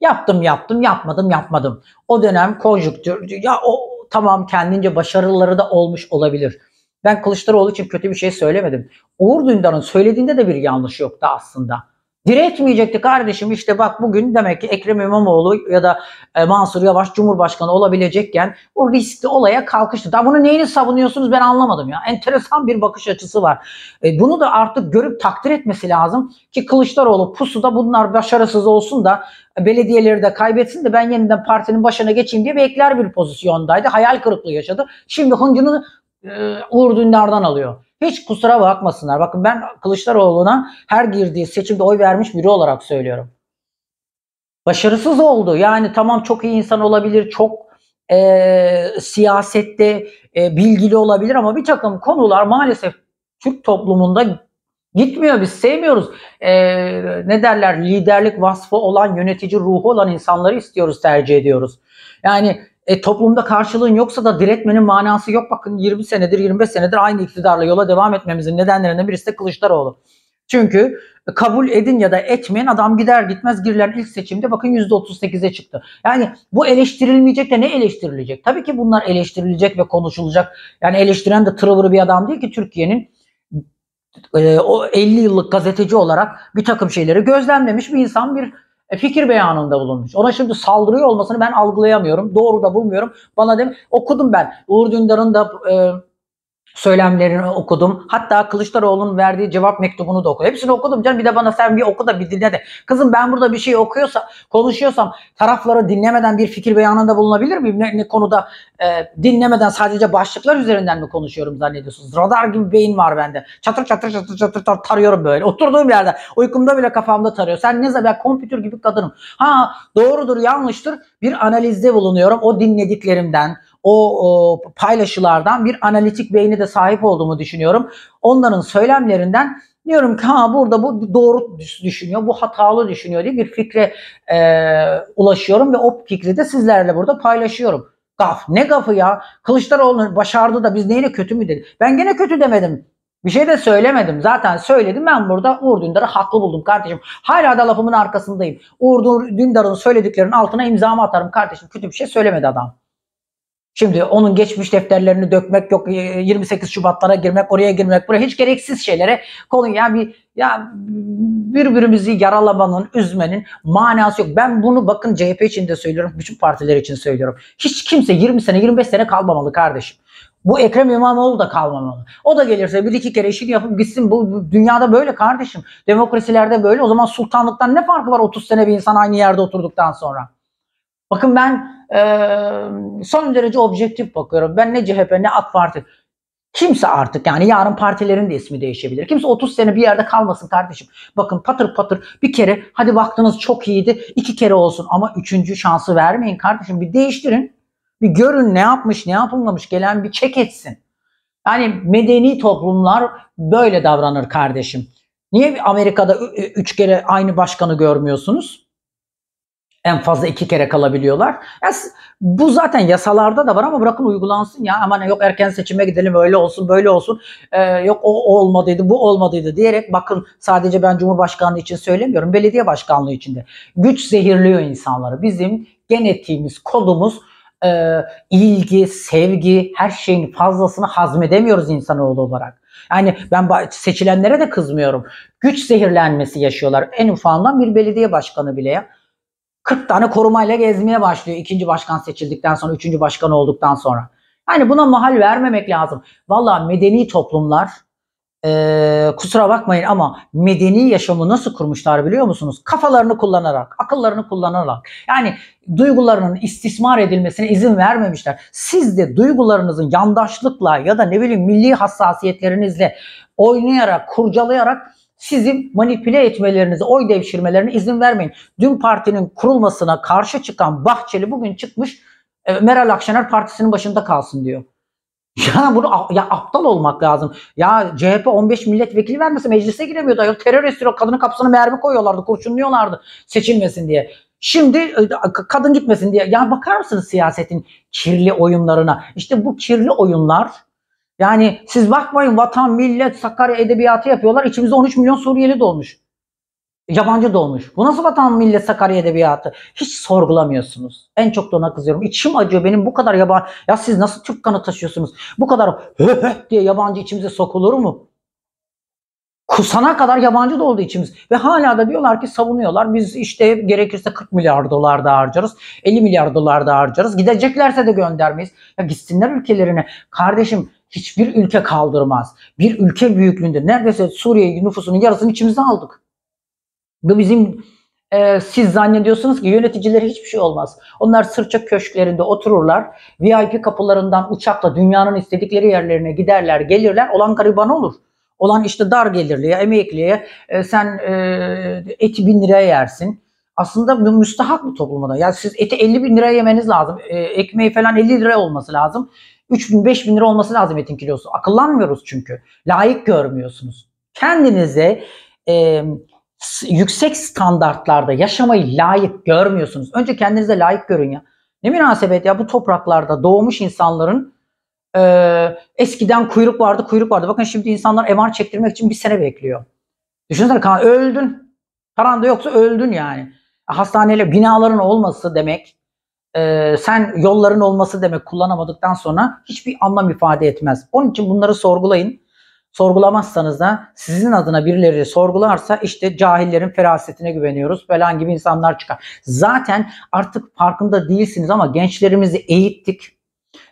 Yaptım yaptım yapmadım yapmadım. O dönem konjüktür ya o tamam kendince başarıları da olmuş olabilir. Ben Kılıçdaroğlu için kötü bir şey söylemedim. Uğur Dündar'ın söylediğinde de bir yanlış yoktu aslında. Diretmeyecekti kardeşim işte bak bugün demek ki Ekrem İmamoğlu ya da e, Mansur Yavaş Cumhurbaşkanı olabilecekken o riskli olaya kalkıştı. Daha bunu neyini savunuyorsunuz ben anlamadım ya. Enteresan bir bakış açısı var. E, bunu da artık görüp takdir etmesi lazım ki Kılıçdaroğlu pusuda bunlar başarısız olsun da e, belediyeleri de kaybetsin de ben yeniden partinin başına geçeyim diye bekler bir pozisyondaydı. Hayal kırıklığı yaşadı. Şimdi hıncını ee, Uğur Dündar'dan alıyor. Hiç kusura bakmasınlar. Bakın ben Kılıçdaroğlu'na her girdiği seçimde oy vermiş biri olarak söylüyorum. Başarısız oldu. Yani tamam çok iyi insan olabilir, çok e, siyasette e, bilgili olabilir ama bir takım konular maalesef Türk toplumunda gitmiyor. Biz sevmiyoruz. E, ne derler liderlik vasfı olan, yönetici ruhu olan insanları istiyoruz, tercih ediyoruz. Yani e, toplumda karşılığın yoksa da diretmenin manası yok. Bakın 20 senedir 25 senedir aynı iktidarla yola devam etmemizin nedenlerinden birisi de Kılıçdaroğlu. Çünkü e, kabul edin ya da etmeyin adam gider gitmez girilen ilk seçimde bakın %38'e çıktı. Yani bu eleştirilmeyecek de ne eleştirilecek? Tabii ki bunlar eleştirilecek ve konuşulacak. Yani eleştiren de tırıvırı bir adam değil ki Türkiye'nin e, o 50 yıllık gazeteci olarak bir takım şeyleri gözlemlemiş bir insan bir e, fikir beyanında bulunmuş. Ona şimdi saldırıyor olmasını ben algılayamıyorum. Doğru da bulmuyorum. Bana dem okudum ben. Uğur Dündar'ın da e, söylemlerini okudum. Hatta Kılıçdaroğlu'nun verdiği cevap mektubunu da okudum. Hepsini okudum canım. Bir de bana sen bir oku da bir dinle de. Kızım ben burada bir şey okuyorsa, konuşuyorsam tarafları dinlemeden bir fikir beyanında bulunabilir miyim? Ne, ne konuda e, dinlemeden sadece başlıklar üzerinden mi konuşuyorum zannediyorsunuz? Radar gibi beyin var bende. Çatır çatır çatır çatır tarıyorum böyle. Oturduğum yerde uykumda bile kafamda tarıyor. Sen ne zaman kompütür gibi kadınım. Ha doğrudur yanlıştır bir analizde bulunuyorum. O dinlediklerimden, o, paylaşılardan bir analitik beyni de sahip olduğumu düşünüyorum. Onların söylemlerinden diyorum ki ha burada bu doğru düşünüyor, bu hatalı düşünüyor diye bir fikre e, ulaşıyorum ve o fikri de sizlerle burada paylaşıyorum. Gaf. Ne gafı ya? Kılıçdaroğlu başardı da biz neyine kötü mü dedi? Ben gene kötü demedim. Bir şey de söylemedim. Zaten söyledim ben burada Uğur Dündar'ı haklı buldum kardeşim. Hala da lafımın arkasındayım. Uğur Dündar'ın söylediklerinin altına imzamı atarım kardeşim. Kötü bir şey söylemedi adam. Şimdi onun geçmiş defterlerini dökmek yok 28 e, Şubatlara girmek oraya girmek buraya hiç gereksiz şeylere konuya yani bir ya birbirimizi yaralamanın, üzmenin manası yok. Ben bunu bakın CHP için de söylüyorum, bütün partiler için söylüyorum. Hiç kimse 20 sene, 25 sene kalmamalı kardeşim. Bu Ekrem İmamoğlu da kalmamalı. O da gelirse bir iki kere işini yapıp gitsin. bu dünyada böyle kardeşim. Demokrasilerde böyle. O zaman sultanlıktan ne farkı var 30 sene bir insan aynı yerde oturduktan sonra? Bakın ben e, son derece objektif bakıyorum. Ben ne CHP ne AK Parti Kimse artık yani yarın partilerin de ismi değişebilir. Kimse 30 sene bir yerde kalmasın kardeşim. Bakın patır patır bir kere hadi baktınız çok iyiydi iki kere olsun ama üçüncü şansı vermeyin kardeşim. Bir değiştirin bir görün ne yapmış ne yapılmamış gelen bir çek etsin. Yani medeni toplumlar böyle davranır kardeşim. Niye Amerika'da üç kere aynı başkanı görmüyorsunuz? En fazla iki kere kalabiliyorlar. Yani bu zaten yasalarda da var ama bırakın uygulansın ya. Aman yok erken seçime gidelim öyle olsun böyle olsun. Ee, yok o olmadıydı bu olmadıydı diyerek bakın sadece ben Cumhurbaşkanlığı için söylemiyorum. Belediye başkanlığı için de. Güç zehirliyor insanları. Bizim genetiğimiz, kolumuz e, ilgi, sevgi, her şeyin fazlasını hazmedemiyoruz insanoğlu olarak. Yani ben seçilenlere de kızmıyorum. Güç zehirlenmesi yaşıyorlar. En ufağından bir belediye başkanı bile ya. 40 tane korumayla gezmeye başlıyor ikinci başkan seçildikten sonra, üçüncü başkan olduktan sonra. Yani buna mahal vermemek lazım. Valla medeni toplumlar e, kusura bakmayın ama medeni yaşamı nasıl kurmuşlar biliyor musunuz? Kafalarını kullanarak, akıllarını kullanarak. Yani duygularının istismar edilmesine izin vermemişler. Siz de duygularınızın yandaşlıkla ya da ne bileyim milli hassasiyetlerinizle oynayarak, kurcalayarak sizin manipüle etmelerinize, oy devşirmelerine izin vermeyin. Dün partinin kurulmasına karşı çıkan Bahçeli bugün çıkmış e, Meral Akşener partisinin başında kalsın diyor. Ya bunu ya aptal olmak lazım. Ya CHP 15 milletvekili vermese meclise giremiyordu. Ayol terör istiyor. Kadının kapısına mermi koyuyorlardı, kurşunluyorlardı seçilmesin diye. Şimdi e, kadın gitmesin diye. Ya bakar mısınız siyasetin kirli oyunlarına? İşte bu kirli oyunlar yani siz bakmayın vatan, millet, Sakarya edebiyatı yapıyorlar. İçimizde 13 milyon Suriyeli dolmuş. Yabancı dolmuş. Bu nasıl vatan, millet, Sakarya edebiyatı? Hiç sorgulamıyorsunuz. En çok da ona kızıyorum. İçim acıyor benim bu kadar yabancı. Ya siz nasıl Türk kanı taşıyorsunuz? Bu kadar diye yabancı içimize sokulur mu? kusana kadar yabancı da içimiz. Ve hala da diyorlar ki savunuyorlar. Biz işte gerekirse 40 milyar dolar da harcarız. 50 milyar dolar da harcarız. Gideceklerse de göndermeyiz. Ya gitsinler ülkelerine. Kardeşim hiçbir ülke kaldırmaz. Bir ülke büyüklüğünde neredeyse Suriye nüfusunun yarısını içimize aldık. Bu bizim e, siz zannediyorsunuz ki yöneticilere hiçbir şey olmaz. Onlar sırça köşklerinde otururlar. VIP kapılarından uçakla dünyanın istedikleri yerlerine giderler, gelirler. Olan gariban olur. Olan işte dar gelirliye, emekliye e, sen e, eti bin liraya yersin. Aslında müstahak bu toplumda. Yani siz eti 50 bin liraya yemeniz lazım. E, ekmeği falan 50 liraya olması lazım. 3000-5000 lira olması lazım etin kilosu. Akıllanmıyoruz çünkü. Layık görmüyorsunuz. Kendinize e, yüksek standartlarda yaşamayı layık görmüyorsunuz. Önce kendinize layık görün ya. Ne münasebet ya bu topraklarda doğmuş insanların e, eskiden kuyruk vardı kuyruk vardı. Bakın şimdi insanlar MR çektirmek için bir sene bekliyor. Düşünsene kan öldün. Paranda yoksa öldün yani. Hastaneyle binaların olması demek e, sen yolların olması demek kullanamadıktan sonra hiçbir anlam ifade etmez. Onun için bunları sorgulayın. Sorgulamazsanız da sizin adına birileri sorgularsa işte cahillerin ferasetine güveniyoruz falan gibi insanlar çıkar. Zaten artık farkında değilsiniz ama gençlerimizi eğittik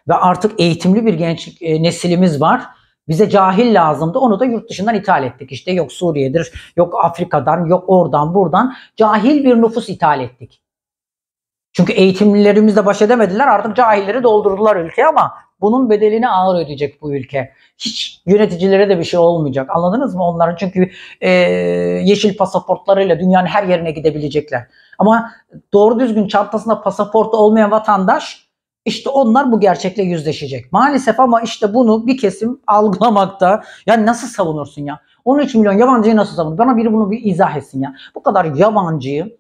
ve artık eğitimli bir genç e, nesilimiz var. Bize cahil lazımdı. Onu da yurt dışından ithal ettik. İşte yok Suriye'dir, yok Afrika'dan, yok oradan, buradan. Cahil bir nüfus ithal ettik. Çünkü eğitimlilerimizle baş edemediler. Artık cahilleri doldurdular ülke ama bunun bedelini ağır ödeyecek bu ülke. Hiç yöneticilere de bir şey olmayacak. Anladınız mı onların? Çünkü e, yeşil pasaportlarıyla dünyanın her yerine gidebilecekler. Ama doğru düzgün çantasında pasaportu olmayan vatandaş işte onlar bu gerçekle yüzleşecek. Maalesef ama işte bunu bir kesim algılamakta. Yani nasıl savunursun ya? 13 milyon yabancıyı nasıl savunur? Bana biri bunu bir izah etsin ya. Bu kadar yabancıyı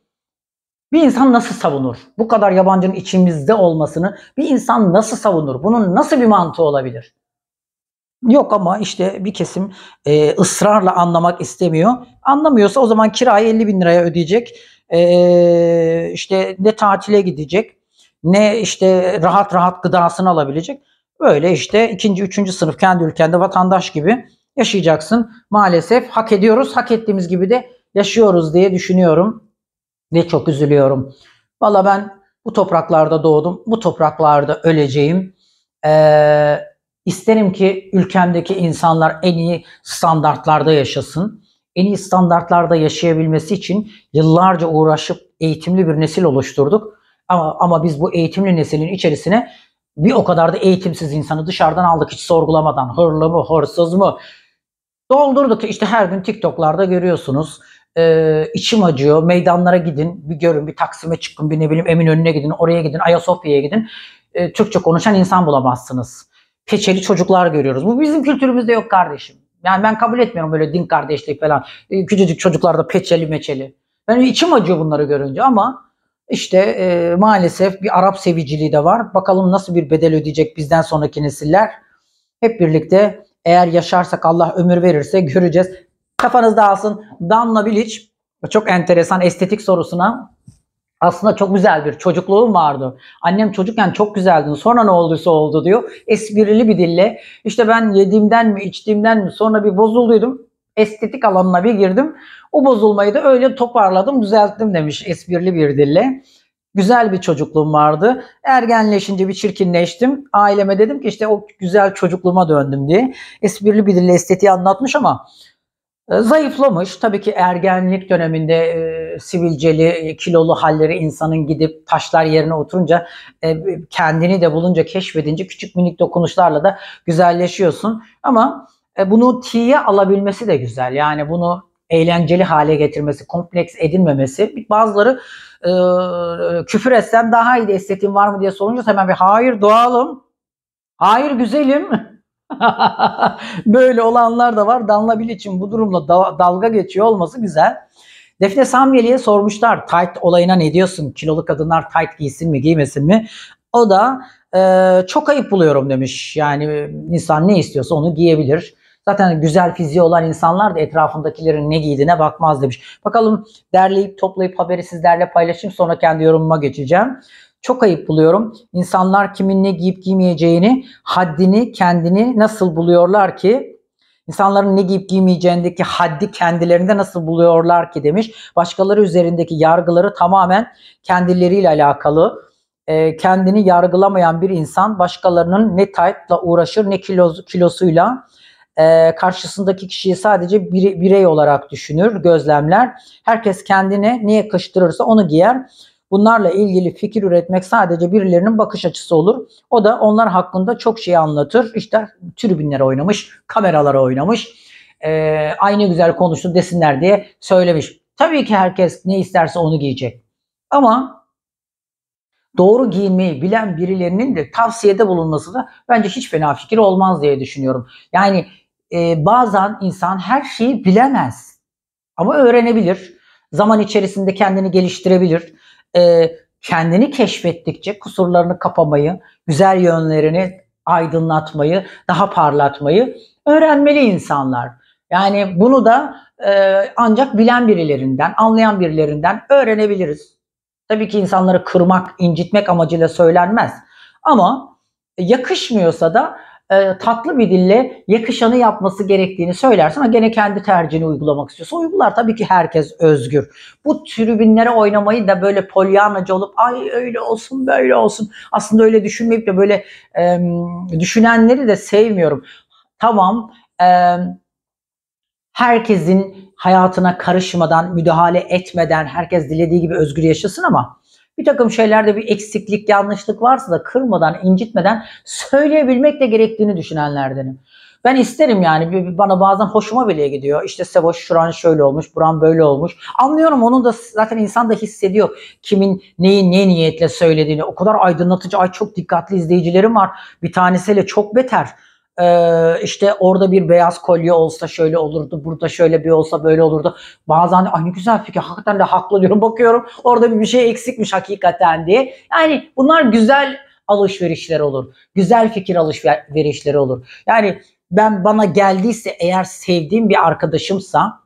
bir insan nasıl savunur? Bu kadar yabancının içimizde olmasını bir insan nasıl savunur? Bunun nasıl bir mantığı olabilir? Yok ama işte bir kesim e, ısrarla anlamak istemiyor. Anlamıyorsa o zaman kirayı 50 bin liraya ödeyecek. E, işte ne tatile gidecek ne işte rahat rahat gıdasını alabilecek. Böyle işte ikinci, üçüncü sınıf kendi ülkende vatandaş gibi yaşayacaksın. Maalesef hak ediyoruz, hak ettiğimiz gibi de yaşıyoruz diye düşünüyorum. Ne çok üzülüyorum. Valla ben bu topraklarda doğdum. Bu topraklarda öleceğim. Ee, isterim ki ülkemdeki insanlar en iyi standartlarda yaşasın. En iyi standartlarda yaşayabilmesi için yıllarca uğraşıp eğitimli bir nesil oluşturduk. Ama, ama biz bu eğitimli neslin içerisine bir o kadar da eğitimsiz insanı dışarıdan aldık hiç sorgulamadan. Hırlı mı, hırsız mı? Doldurduk İşte her gün TikTok'larda görüyorsunuz e, içim acıyor. Meydanlara gidin, bir görün, bir Taksim'e çıkın, bir ne bileyim Eminönü'ne gidin, oraya gidin, Ayasofya'ya gidin. E, Türkçe konuşan insan bulamazsınız. Peçeli çocuklar görüyoruz. Bu bizim kültürümüzde yok kardeşim. Yani ben kabul etmiyorum böyle din kardeşlik falan. E, küçücük çocuklarda peçeli meçeli. Ben içim acıyor bunları görünce ama işte e, maalesef bir Arap seviciliği de var. Bakalım nasıl bir bedel ödeyecek bizden sonraki nesiller. Hep birlikte eğer yaşarsak Allah ömür verirse göreceğiz. Kafanızda alsın Danla Bilic çok enteresan estetik sorusuna aslında çok güzel bir çocukluğum vardı. Annem çocukken çok güzeldin. Sonra ne olduysa oldu diyor. Esprili bir dille. İşte ben yediğimden mi içtiğimden mi sonra bir bozulduydum. Estetik alanına bir girdim. O bozulmayı da öyle toparladım düzelttim demiş esprili bir dille. Güzel bir çocukluğum vardı. Ergenleşince bir çirkinleştim. Aileme dedim ki işte o güzel çocukluğuma döndüm diye. Esprili bir dille estetiği anlatmış ama e, zayıflamış. Tabii ki ergenlik döneminde e, sivilceli, e, kilolu halleri insanın gidip taşlar yerine oturunca e, kendini de bulunca, keşfedince küçük minik dokunuşlarla da güzelleşiyorsun. Ama e, bunu T'ye alabilmesi de güzel. Yani bunu eğlenceli hale getirmesi, kompleks edinmemesi. Bazıları e, küfür etsem daha iyi de estetiğin var mı diye sorunca hemen bir hayır doğalım, hayır güzelim Böyle olanlar da var. Danla için bu durumla da dalga geçiyor olması güzel. Defne Samyeli'ye sormuşlar tight olayına ne diyorsun? Kilolu kadınlar tight giysin mi giymesin mi? O da e, çok ayıp buluyorum demiş. Yani e, insan ne istiyorsa onu giyebilir. Zaten güzel fiziği olan insanlar da etrafındakilerin ne giydiğine bakmaz demiş. Bakalım derleyip toplayıp haberi sizlerle paylaşayım sonra kendi yorumuma geçeceğim. Çok ayıp buluyorum. İnsanlar kimin ne giyip giymeyeceğini, haddini, kendini nasıl buluyorlar ki? İnsanların ne giyip giymeyeceğindeki haddi kendilerinde nasıl buluyorlar ki demiş. Başkaları üzerindeki yargıları tamamen kendileriyle alakalı. E, kendini yargılamayan bir insan başkalarının ne tight'la uğraşır ne kilosu, kilosuyla e, karşısındaki kişiyi sadece birey olarak düşünür, gözlemler. Herkes kendine niye kıştırırsa onu giyer. Bunlarla ilgili fikir üretmek sadece birilerinin bakış açısı olur. O da onlar hakkında çok şey anlatır. İşte tribünlere oynamış, kameralara oynamış. E, aynı güzel konuştu desinler diye söylemiş. Tabii ki herkes ne isterse onu giyecek. Ama doğru giyinmeyi bilen birilerinin de tavsiyede bulunması da bence hiç fena fikir olmaz diye düşünüyorum. Yani e, bazen insan her şeyi bilemez ama öğrenebilir. Zaman içerisinde kendini geliştirebilir e, kendini keşfettikçe kusurlarını kapamayı, güzel yönlerini aydınlatmayı, daha parlatmayı öğrenmeli insanlar. Yani bunu da e, ancak bilen birilerinden, anlayan birilerinden öğrenebiliriz. Tabii ki insanları kırmak, incitmek amacıyla söylenmez. Ama yakışmıyorsa da e, tatlı bir dille yakışanı yapması gerektiğini söylersin ama gene kendi tercihini uygulamak istiyorsa uygular. Tabii ki herkes özgür. Bu tribünlere oynamayı da böyle polyanacı olup ay öyle olsun böyle olsun aslında öyle düşünmeyip de böyle e, düşünenleri de sevmiyorum. Tamam e, herkesin hayatına karışmadan, müdahale etmeden herkes dilediği gibi özgür yaşasın ama bir takım şeylerde bir eksiklik, yanlışlık varsa da kırmadan, incitmeden söyleyebilmek de gerektiğini düşünenlerdenim. Ben isterim yani bana bazen hoşuma bile gidiyor. İşte Seboş şuran şöyle olmuş, buran böyle olmuş. Anlıyorum onun da zaten insan da hissediyor kimin neyi ne niyetle söylediğini. O kadar aydınlatıcı, ay çok dikkatli izleyicilerim var. Bir tanesiyle çok beter. Ee, işte orada bir beyaz kolye olsa şöyle olurdu, burada şöyle bir olsa böyle olurdu. Bazen de ne güzel fikir, hakikaten de haklı diyorum, bakıyorum orada bir şey eksikmiş hakikaten diye. Yani bunlar güzel alışverişler olur. Güzel fikir alışverişleri olur. Yani ben bana geldiyse eğer sevdiğim bir arkadaşımsa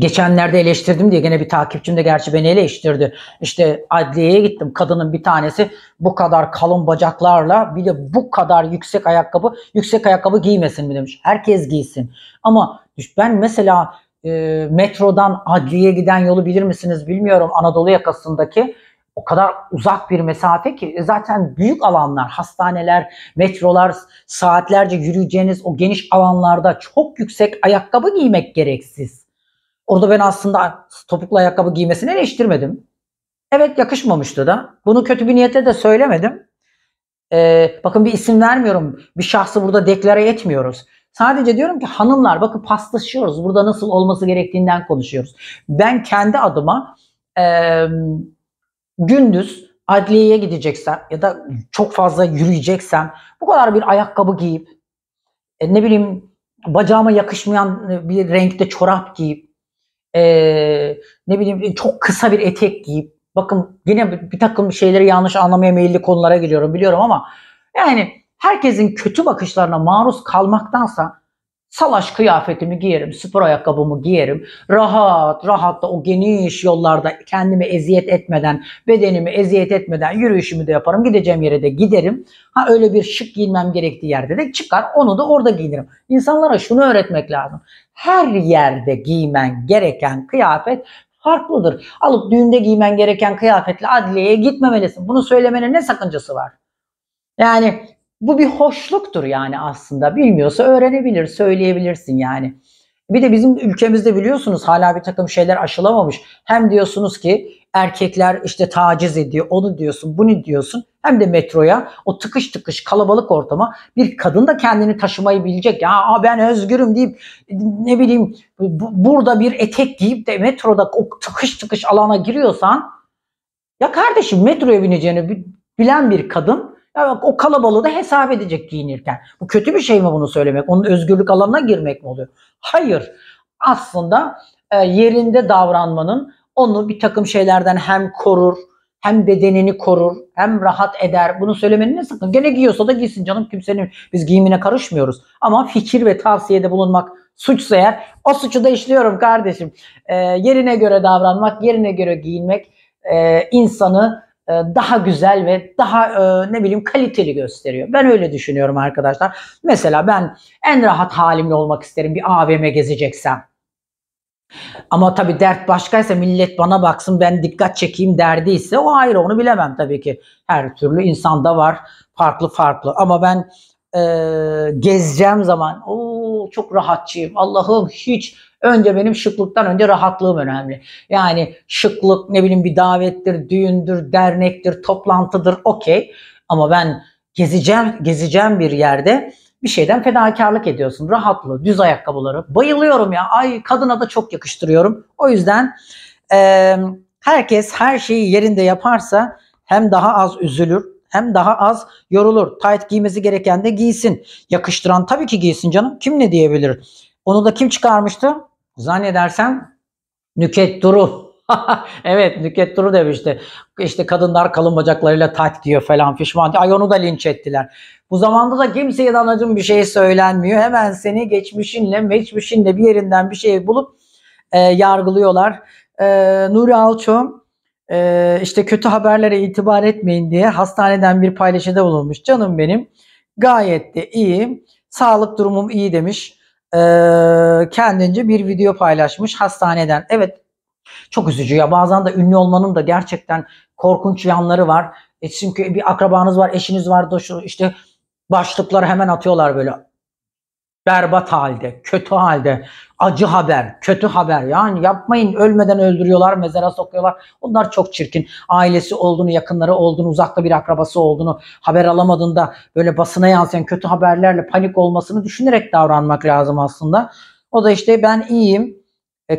Geçenlerde eleştirdim diye gene bir takipçim de gerçi beni eleştirdi. İşte adliyeye gittim. Kadının bir tanesi bu kadar kalın bacaklarla bir de bu kadar yüksek ayakkabı, yüksek ayakkabı giymesin mi demiş. Herkes giysin. Ama ben mesela e, metrodan adliye giden yolu bilir misiniz bilmiyorum. Anadolu yakasındaki o kadar uzak bir mesafe ki e, zaten büyük alanlar, hastaneler, metrolar, saatlerce yürüyeceğiniz o geniş alanlarda çok yüksek ayakkabı giymek gereksiz. Orada ben aslında topuklu ayakkabı giymesini eleştirmedim. Evet yakışmamıştı da. Bunu kötü bir niyete de söylemedim. Ee, bakın bir isim vermiyorum. Bir şahsı burada deklare etmiyoruz. Sadece diyorum ki hanımlar bakın paslaşıyoruz. Burada nasıl olması gerektiğinden konuşuyoruz. Ben kendi adıma e, gündüz adliyeye gideceksem ya da çok fazla yürüyeceksem bu kadar bir ayakkabı giyip e, ne bileyim bacağıma yakışmayan e, bir renkte çorap giyip e, ne bileyim çok kısa bir etek giyip bakın yine bir takım şeyleri yanlış anlamaya meyilli konulara giriyorum biliyorum ama yani herkesin kötü bakışlarına maruz kalmaktansa salaş kıyafetimi giyerim, spor ayakkabımı giyerim. Rahat, rahat da o geniş yollarda kendimi eziyet etmeden, bedenimi eziyet etmeden yürüyüşümü de yaparım. Gideceğim yere de giderim. Ha öyle bir şık giyinmem gerektiği yerde de çıkar. Onu da orada giyinirim. İnsanlara şunu öğretmek lazım her yerde giymen gereken kıyafet farklıdır. Alıp düğünde giymen gereken kıyafetle adliyeye gitmemelisin. Bunu söylemenin ne sakıncası var? Yani bu bir hoşluktur yani aslında. Bilmiyorsa öğrenebilir, söyleyebilirsin yani. Bir de bizim ülkemizde biliyorsunuz hala bir takım şeyler aşılamamış. Hem diyorsunuz ki erkekler işte taciz ediyor. Onu diyorsun, bunu diyorsun. Hem de metroya, o tıkış tıkış kalabalık ortama bir kadın da kendini taşımayı bilecek. Ya ben özgürüm deyip ne bileyim bu, burada bir etek giyip de metroda o tıkış tıkış alana giriyorsan ya kardeşim metroya bineceğini bilen bir kadın ya o kalabalığı da hesap edecek giyinirken. Bu kötü bir şey mi bunu söylemek? Onun özgürlük alanına girmek mi oluyor? Hayır. Aslında e, yerinde davranmanın onu bir takım şeylerden hem korur, hem bedenini korur, hem rahat eder. Bunu söylemenin ne sakın? Gene giyiyorsa da giysin canım kimsenin. Biz giyimine karışmıyoruz. Ama fikir ve tavsiyede bulunmak suçsa eğer o suçu da işliyorum kardeşim. E, yerine göre davranmak, yerine göre giyinmek e, insanı e, daha güzel ve daha e, ne bileyim kaliteli gösteriyor. Ben öyle düşünüyorum arkadaşlar. Mesela ben en rahat halimle olmak isterim bir AVM gezeceksem ama tabii dert başkaysa millet bana baksın ben dikkat çekeyim derdiyse o ayrı onu bilemem tabii ki. Her türlü insanda var farklı farklı ama ben e, gezeceğim zaman o çok rahatçıyım Allah'ım hiç önce benim şıklıktan önce rahatlığım önemli. Yani şıklık ne bileyim bir davettir, düğündür, dernektir, toplantıdır okey ama ben gezeceğim gezeceğim bir yerde bir şeyden fedakarlık ediyorsun. Rahatlı, düz ayakkabıları. Bayılıyorum ya. Ay kadına da çok yakıştırıyorum. O yüzden e, herkes her şeyi yerinde yaparsa hem daha az üzülür hem daha az yorulur. tight giymesi gereken de giysin. Yakıştıran tabii ki giysin canım. Kim ne diyebilir? Onu da kim çıkarmıştı? Zannedersem Nüket Durul evet Nüket Duru demişti. İşte kadınlar kalın bacaklarıyla tak diyor falan pişman diyor. Ay onu da linç ettiler. Bu zamanda da kimseye de bir şey söylenmiyor. Hemen seni geçmişinle geçmişinle bir yerinden bir şey bulup e, yargılıyorlar. E, Nuri Alço e, işte kötü haberlere itibar etmeyin diye hastaneden bir paylaşıda bulunmuş. Canım benim gayet de iyi. Sağlık durumum iyi demiş. E, kendince bir video paylaşmış hastaneden. Evet çok üzücü ya bazen de ünlü olmanın da gerçekten korkunç yanları var. E çünkü bir akrabanız var, eşiniz var da şu işte başlıkları hemen atıyorlar böyle. Berbat halde, kötü halde, acı haber, kötü haber. Yani yapmayın ölmeden öldürüyorlar, mezara sokuyorlar. Onlar çok çirkin. Ailesi olduğunu, yakınları olduğunu, uzakta bir akrabası olduğunu haber alamadığında böyle basına yansıyan kötü haberlerle panik olmasını düşünerek davranmak lazım aslında. O da işte ben iyiyim,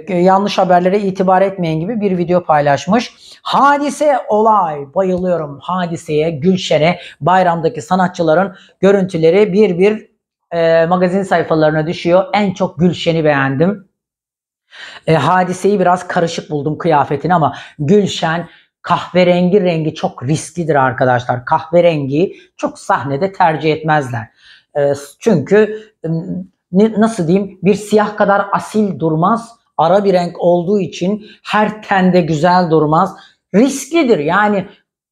e, yanlış haberlere itibar etmeyin gibi bir video paylaşmış. Hadise olay. Bayılıyorum hadiseye, Gülşen'e, bayramdaki sanatçıların görüntüleri bir bir e, magazin sayfalarına düşüyor. En çok Gülşen'i beğendim. E, hadiseyi biraz karışık buldum kıyafetini ama Gülşen kahverengi rengi çok risklidir arkadaşlar. Kahverengi çok sahnede tercih etmezler. E, çünkü nasıl diyeyim bir siyah kadar asil durmaz ara bir renk olduğu için her tende güzel durmaz. Risklidir yani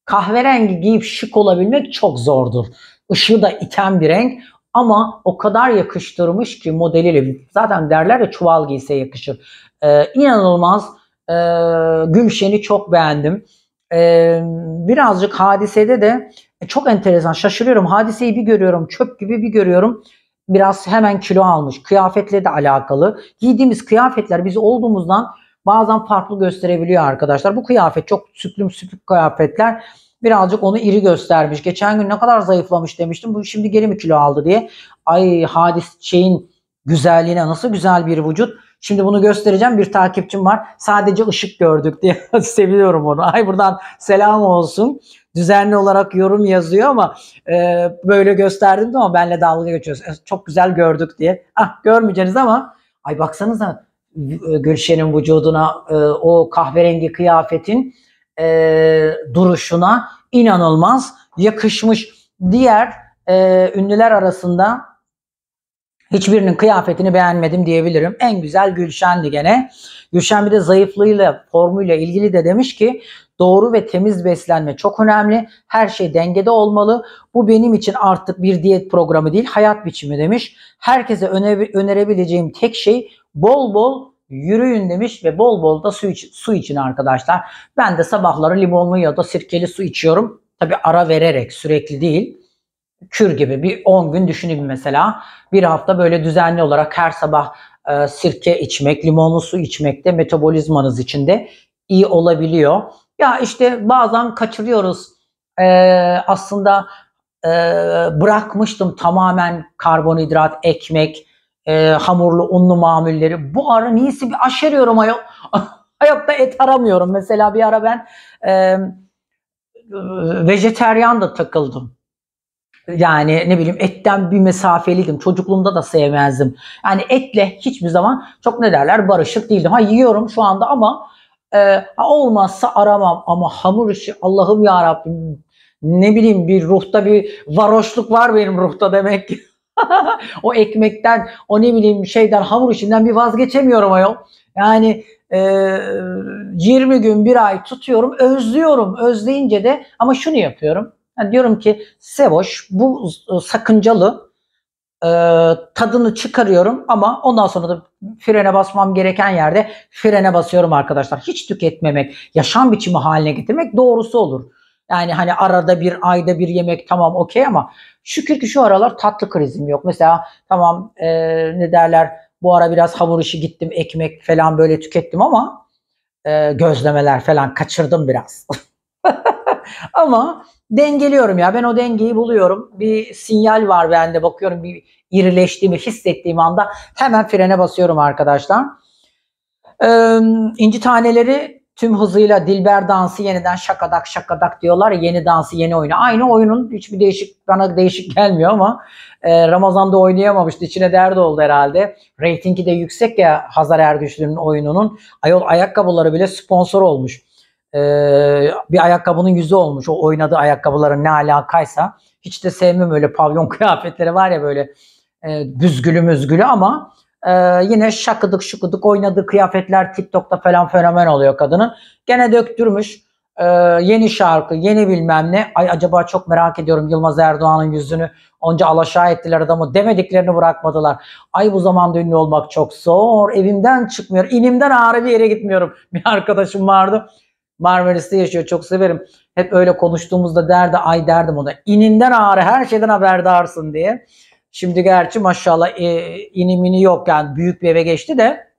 kahverengi giyip şık olabilmek çok zordur. Işığı da iten bir renk ama o kadar yakıştırmış ki modeliyle. Zaten derler ya çuval giyse yakışır. Ee, inanılmaz. Ee, Gümşen'i çok beğendim. Ee, birazcık hadisede de e, çok enteresan şaşırıyorum. Hadiseyi bir görüyorum çöp gibi bir görüyorum biraz hemen kilo almış. Kıyafetle de alakalı. Giydiğimiz kıyafetler biz olduğumuzdan bazen farklı gösterebiliyor arkadaşlar. Bu kıyafet çok süplüm süpük kıyafetler birazcık onu iri göstermiş. Geçen gün ne kadar zayıflamış demiştim. Bu şimdi geri mi kilo aldı diye. Ay hadis şeyin güzelliğine nasıl güzel bir vücut. Şimdi bunu göstereceğim. Bir takipçim var. Sadece ışık gördük diye seviyorum onu. Ay buradan selam olsun. Düzenli olarak yorum yazıyor ama e, böyle gösterdim de ama benle dalga geçiyoruz. E, çok güzel gördük diye. Ah görmeyeceğiniz ama ay baksanıza e, Gülşen'in vücuduna e, o kahverengi kıyafetin e, duruşuna inanılmaz yakışmış. Diğer e, ünlüler arasında Hiçbirinin kıyafetini beğenmedim diyebilirim. En güzel Gülşen'di gene. Gülşen bir de zayıflığıyla, formuyla ilgili de demiş ki doğru ve temiz beslenme çok önemli. Her şey dengede olmalı. Bu benim için artık bir diyet programı değil, hayat biçimi demiş. Herkese öne, önerebileceğim tek şey bol bol yürüyün demiş ve bol bol da su, iç, su için arkadaşlar. Ben de sabahları limonlu ya da sirkeli su içiyorum. Tabi ara vererek sürekli değil kür gibi bir 10 gün düşünün mesela bir hafta böyle düzenli olarak her sabah e, sirke içmek, limonlu su içmek de metabolizmanız için de iyi olabiliyor. Ya işte bazen kaçırıyoruz e, aslında e, bırakmıştım tamamen karbonhidrat, ekmek, e, hamurlu unlu mamulleri. Bu ara niyeyse bir aşeriyorum ayol. Hayatta et aramıyorum. Mesela bir ara ben e, vejeteryan da takıldım. Yani ne bileyim etten bir mesafeliydim. Çocukluğumda da sevmezdim. Yani etle hiçbir zaman çok ne derler barışık değildim. Ha yiyorum şu anda ama e, olmazsa aramam. Ama hamur işi Allah'ım ya Rabbim ne bileyim bir ruhta bir varoşluk var benim ruhta demek ki. o ekmekten o ne bileyim şeyden hamur işinden bir vazgeçemiyorum ayol. Yani e, 20 gün bir ay tutuyorum özlüyorum özleyince de ama şunu yapıyorum yani diyorum ki Sevoş bu e, sakıncalı e, tadını çıkarıyorum ama ondan sonra da frene basmam gereken yerde frene basıyorum arkadaşlar. Hiç tüketmemek, yaşam biçimi haline getirmek doğrusu olur. Yani hani arada bir ayda bir yemek tamam okey ama şükür ki şu aralar tatlı krizim yok. Mesela tamam e, ne derler bu ara biraz hamur işi gittim ekmek falan böyle tükettim ama e, gözlemeler falan kaçırdım biraz. Ama dengeliyorum ya. Ben o dengeyi buluyorum. Bir sinyal var bende bakıyorum. Bir irileştiğimi hissettiğim anda hemen frene basıyorum arkadaşlar. Ee, inci taneleri tüm hızıyla Dilber dansı yeniden şakadak şakadak diyorlar yeni dansı yeni oyunu. Aynı oyunun hiçbir değişik bana değişik gelmiyor ama e, Ramazan'da oynayamamıştı. İçine dert oldu herhalde. Ratingi de yüksek ya Hazar Ergüçlü'nün oyununun. Ayol ayakkabıları bile sponsor olmuş e, bir ayakkabının yüzü olmuş. O oynadığı ayakkabıların ne alakaysa. Hiç de sevmem öyle pavyon kıyafetleri var ya böyle e, büzgülü müzgülü ama e, yine şakıdık şıkıdık oynadığı kıyafetler TikTok'ta falan fenomen oluyor kadının. Gene döktürmüş. Ee, yeni şarkı, yeni bilmem ne. Ay acaba çok merak ediyorum Yılmaz Erdoğan'ın yüzünü. Onca alaşağı ettiler adamı. Demediklerini bırakmadılar. Ay bu zamanda ünlü olmak çok zor. Evimden çıkmıyor. İnimden ağrı bir yere gitmiyorum. Bir arkadaşım vardı. Marmaris'te yaşıyor. Çok severim. Hep öyle konuştuğumuzda derdi ay derdim ona. İninden ağrı her şeyden haberdarsın diye. Şimdi gerçi maşallah e, inimini yok yani büyük bir eve geçti de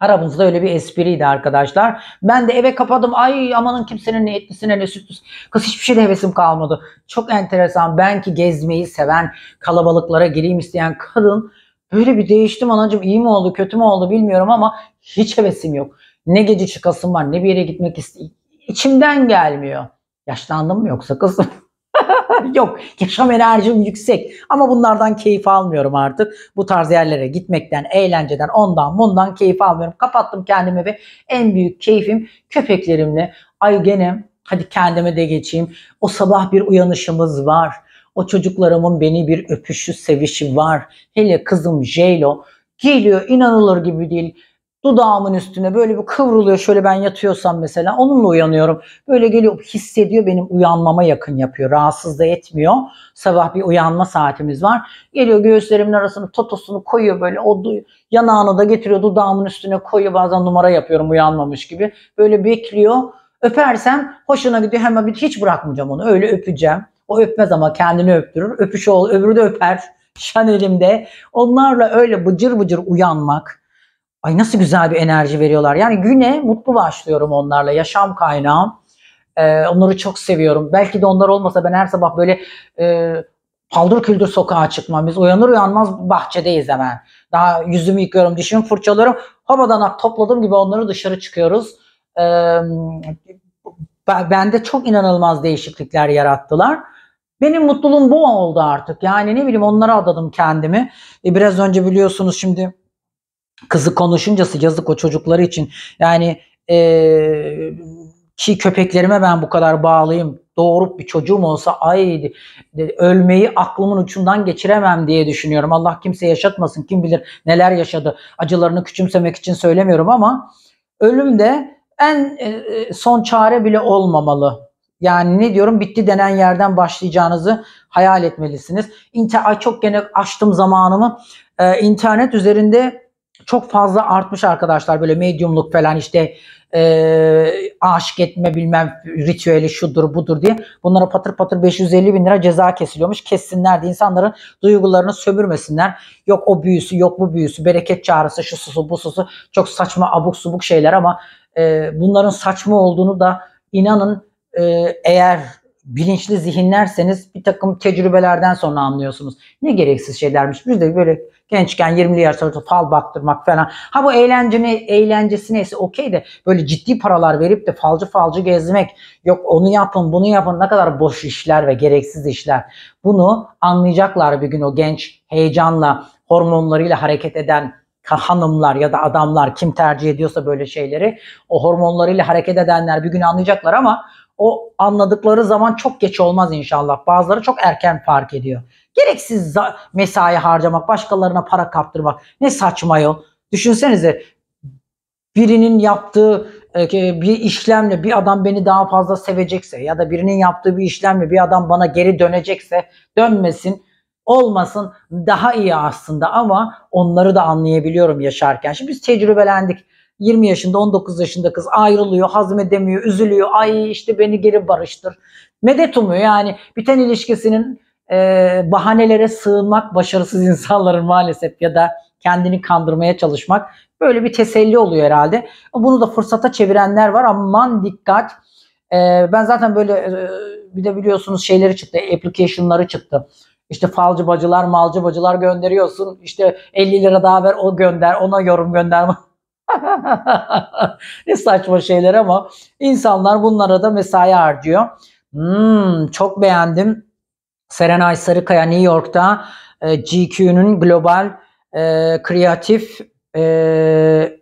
aramızda öyle bir espriydi arkadaşlar. Ben de eve kapadım. Ay amanın kimsenin ne etlisine ne sütlüsü. Kız hiçbir şeyde hevesim kalmadı. Çok enteresan. Ben ki gezmeyi seven, kalabalıklara gireyim isteyen kadın. Böyle bir değiştim anacım. İyi mi oldu, kötü mü oldu bilmiyorum ama hiç hevesim yok. Ne gece çıkasım var ne bir yere gitmek istiyorum. İçimden gelmiyor. Yaşlandım mı yoksa kızım? Yok yaşam enerjim yüksek ama bunlardan keyif almıyorum artık. Bu tarz yerlere gitmekten, eğlenceden, ondan bundan keyif almıyorum. Kapattım kendimi ve en büyük keyfim köpeklerimle. Ay gene hadi kendime de geçeyim. O sabah bir uyanışımız var. O çocuklarımın beni bir öpüşü sevişi var. Hele kızım Jelo geliyor inanılır gibi değil dudağımın üstüne böyle bir kıvrılıyor şöyle ben yatıyorsam mesela onunla uyanıyorum. Böyle geliyor hissediyor benim uyanmama yakın yapıyor. Rahatsız da etmiyor. Sabah bir uyanma saatimiz var. Geliyor göğüslerimin arasını totosunu koyuyor böyle o yanağını da getiriyor dudağımın üstüne koyuyor. Bazen numara yapıyorum uyanmamış gibi. Böyle bekliyor. Öpersem hoşuna gidiyor hemen hiç bırakmayacağım onu öyle öpeceğim. O öpmez ama kendini öptürür. Öpüş ol, öbürü de öper. Şan elimde. Onlarla öyle bıcır bıcır uyanmak, Ay nasıl güzel bir enerji veriyorlar. Yani güne mutlu başlıyorum onlarla. Yaşam kaynağım. Ee, onları çok seviyorum. Belki de onlar olmasa ben her sabah böyle e, paldır küldür sokağa çıkmam. Biz uyanır uyanmaz bahçedeyiz hemen. Daha yüzümü yıkıyorum, dişimi fırçalıyorum. Havadanak topladığım gibi onları dışarı çıkıyoruz. Ee, bende çok inanılmaz değişiklikler yarattılar. Benim mutluluğum bu oldu artık. Yani ne bileyim onlara adadım kendimi. E, biraz önce biliyorsunuz şimdi kızı konuşuncası yazık o çocukları için. Yani e, ki köpeklerime ben bu kadar bağlıyım. Doğurup bir çocuğum olsa ay ölmeyi aklımın ucundan geçiremem diye düşünüyorum. Allah kimse yaşatmasın. Kim bilir neler yaşadı. Acılarını küçümsemek için söylemiyorum ama ölüm de en e, e, son çare bile olmamalı. Yani ne diyorum bitti denen yerden başlayacağınızı hayal etmelisiniz. İnter Ay çok gene açtım zamanımı. Ee, internet üzerinde çok fazla artmış arkadaşlar böyle medyumluk falan işte e, aşık etme bilmem ritüeli şudur budur diye bunlara patır patır 550 bin lira ceza kesiliyormuş kessinler diye insanların duygularını sömürmesinler yok o büyüsü yok bu büyüsü bereket çağrısı şu susu bu susu çok saçma abuk subuk şeyler ama e, bunların saçma olduğunu da inanın e, eğer bilinçli zihinlerseniz bir takım tecrübelerden sonra anlıyorsunuz. Ne gereksiz şeylermiş. Biz de böyle gençken 20'li yaşlarda fal baktırmak falan. Ha bu eğlenceni, eğlencesi neyse okey de böyle ciddi paralar verip de falcı falcı gezmek. Yok onu yapın bunu yapın ne kadar boş işler ve gereksiz işler. Bunu anlayacaklar bir gün o genç heyecanla hormonlarıyla hareket eden hanımlar ya da adamlar kim tercih ediyorsa böyle şeyleri o hormonlarıyla hareket edenler bir gün anlayacaklar ama o anladıkları zaman çok geç olmaz inşallah. Bazıları çok erken fark ediyor. Gereksiz mesai harcamak, başkalarına para kaptırmak. Ne saçma yol. Düşünsenize birinin yaptığı e, bir işlemle bir adam beni daha fazla sevecekse ya da birinin yaptığı bir işlemle bir adam bana geri dönecekse dönmesin olmasın daha iyi aslında ama onları da anlayabiliyorum yaşarken. Şimdi biz tecrübelendik. 20 yaşında 19 yaşında kız ayrılıyor, hazmedemiyor, üzülüyor. Ay işte beni geri barıştır. Medet umuyor yani biten ilişkisinin e, bahanelere sığınmak başarısız insanların maalesef ya da kendini kandırmaya çalışmak böyle bir teselli oluyor herhalde. Bunu da fırsata çevirenler var aman dikkat. E, ben zaten böyle e, bir de biliyorsunuz şeyleri çıktı, application'ları çıktı. İşte falcı bacılar, malcı bacılar gönderiyorsun. İşte 50 lira daha ver o gönder, ona yorum gönder. ne saçma şeyler ama insanlar bunlara da mesai harcıyor. Hmm, çok beğendim. Serenay Sarıkaya New York'ta e, GQ'nun global e, kreatif e,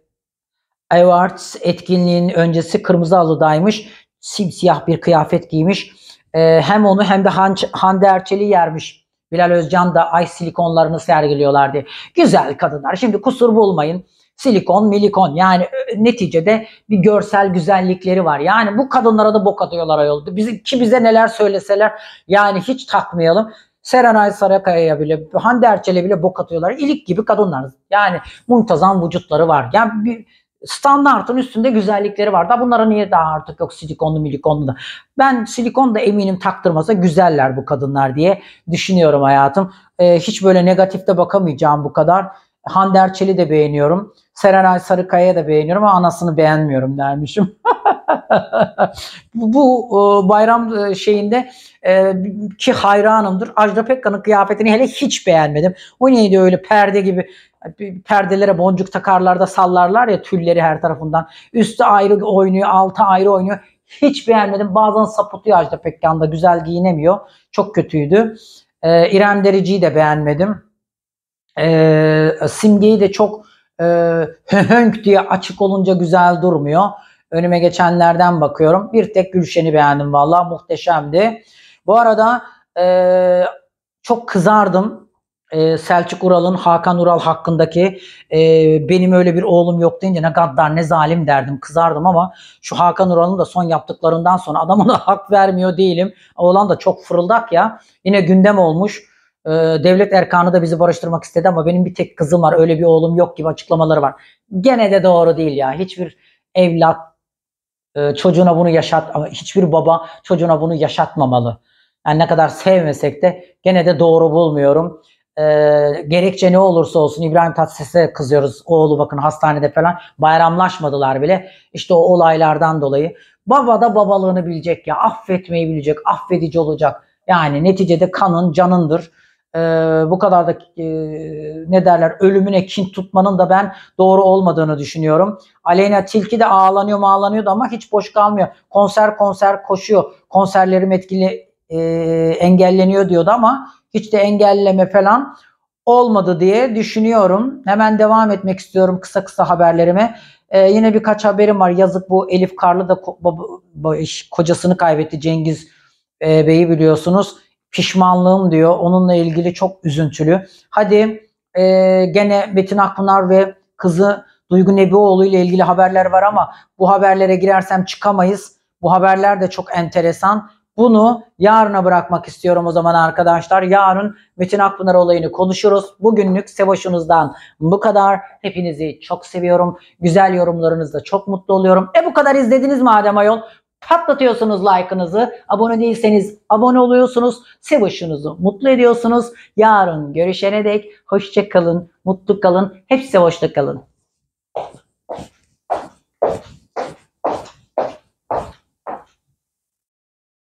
awards etkinliğinin öncesi kırmızı halıdaymış. Simsiyah bir kıyafet giymiş. E, hem onu hem de Han, Hande Erçel'i yermiş. Bilal Özcan da ay silikonlarını sergiliyorlardı. Güzel kadınlar. Şimdi kusur bulmayın. Silikon, milikon yani e, neticede bir görsel güzellikleri var. Yani bu kadınlara da bok atıyorlar ayol. Bizi, ki bize neler söyleseler yani hiç takmayalım. Serenay Sarıkaya'ya bile, Hande Erçel'e bile bok atıyorlar. İlik gibi kadınlar. Yani muntazam vücutları var. Yani bir standartın üstünde güzellikleri var. Da bunlara niye daha artık yok silikonlu milikonlu da. Ben silikon da eminim taktırmasa güzeller bu kadınlar diye düşünüyorum hayatım. Ee, hiç böyle negatifte bakamayacağım bu kadar. Hande Erçel'i de beğeniyorum. Serenay Sarıkaya'yı da beğeniyorum ama anasını beğenmiyorum dermişim. bu e, bayram e, şeyinde e, ki hayranımdır. Ajda Pekkan'ın kıyafetini hele hiç beğenmedim. O neydi öyle perde gibi perdelere boncuk takarlar da sallarlar ya tülleri her tarafından. Üstü ayrı oynuyor, altı ayrı oynuyor. Hiç beğenmedim. Bazen sapıtıyor Ajda Pekkan da güzel giyinemiyor. Çok kötüydü. E, İrem Derici'yi de beğenmedim. Ee, simgeyi de çok e, hönk diye açık olunca güzel durmuyor. Önüme geçenlerden bakıyorum. Bir tek Gülşen'i beğendim valla muhteşemdi. Bu arada e, çok kızardım. E, Selçuk Ural'ın Hakan Ural hakkındaki e, benim öyle bir oğlum yok deyince ne gaddar ne zalim derdim kızardım ama şu Hakan Ural'ın da son yaptıklarından sonra adamına hak vermiyor değilim. Oğlan da çok fırıldak ya yine gündem olmuş ee, devlet erkanı da bizi barıştırmak istedi ama benim bir tek kızım var öyle bir oğlum yok gibi açıklamaları var. Gene de doğru değil ya. Hiçbir evlat e, çocuğuna bunu yaşat hiçbir baba çocuğuna bunu yaşatmamalı. Yani ne kadar sevmesek de gene de doğru bulmuyorum. E, gerekçe ne olursa olsun İbrahim Tatlıses'e kızıyoruz. Oğlu bakın hastanede falan bayramlaşmadılar bile. İşte o olaylardan dolayı. Baba da babalığını bilecek ya. Affetmeyi bilecek. Affedici olacak. Yani neticede kanın canındır e, bu kadar da e, ne derler ölümüne kin tutmanın da ben doğru olmadığını düşünüyorum. Aleyna Tilki de ağlanıyor ağlanıyor, ağlanıyordu ama hiç boş kalmıyor. Konser konser koşuyor. Konserlerim etkili e, engelleniyor diyordu ama hiç de engelleme falan olmadı diye düşünüyorum. Hemen devam etmek istiyorum kısa kısa haberlerime. Ee, yine birkaç haberim var. Yazık bu Elif Karlı da ko- kocasını kaybetti Cengiz e, Bey'i biliyorsunuz pişmanlığım diyor. Onunla ilgili çok üzüntülü. Hadi e, gene Metin Akpınar ve kızı Duygu Nebioğlu ile ilgili haberler var ama bu haberlere girersem çıkamayız. Bu haberler de çok enteresan. Bunu yarına bırakmak istiyorum o zaman arkadaşlar. Yarın Metin Akpınar olayını konuşuruz. Bugünlük Sevaş'ınızdan bu kadar. Hepinizi çok seviyorum. Güzel yorumlarınızda çok mutlu oluyorum. E bu kadar izlediniz madem ayol. Patlatıyorsunuz like'ınızı. Abone değilseniz abone oluyorsunuz. Sevuşunuzu mutlu ediyorsunuz. Yarın görüşene dek hoşça kalın, mutlu kalın, hepsi hoşça kalın.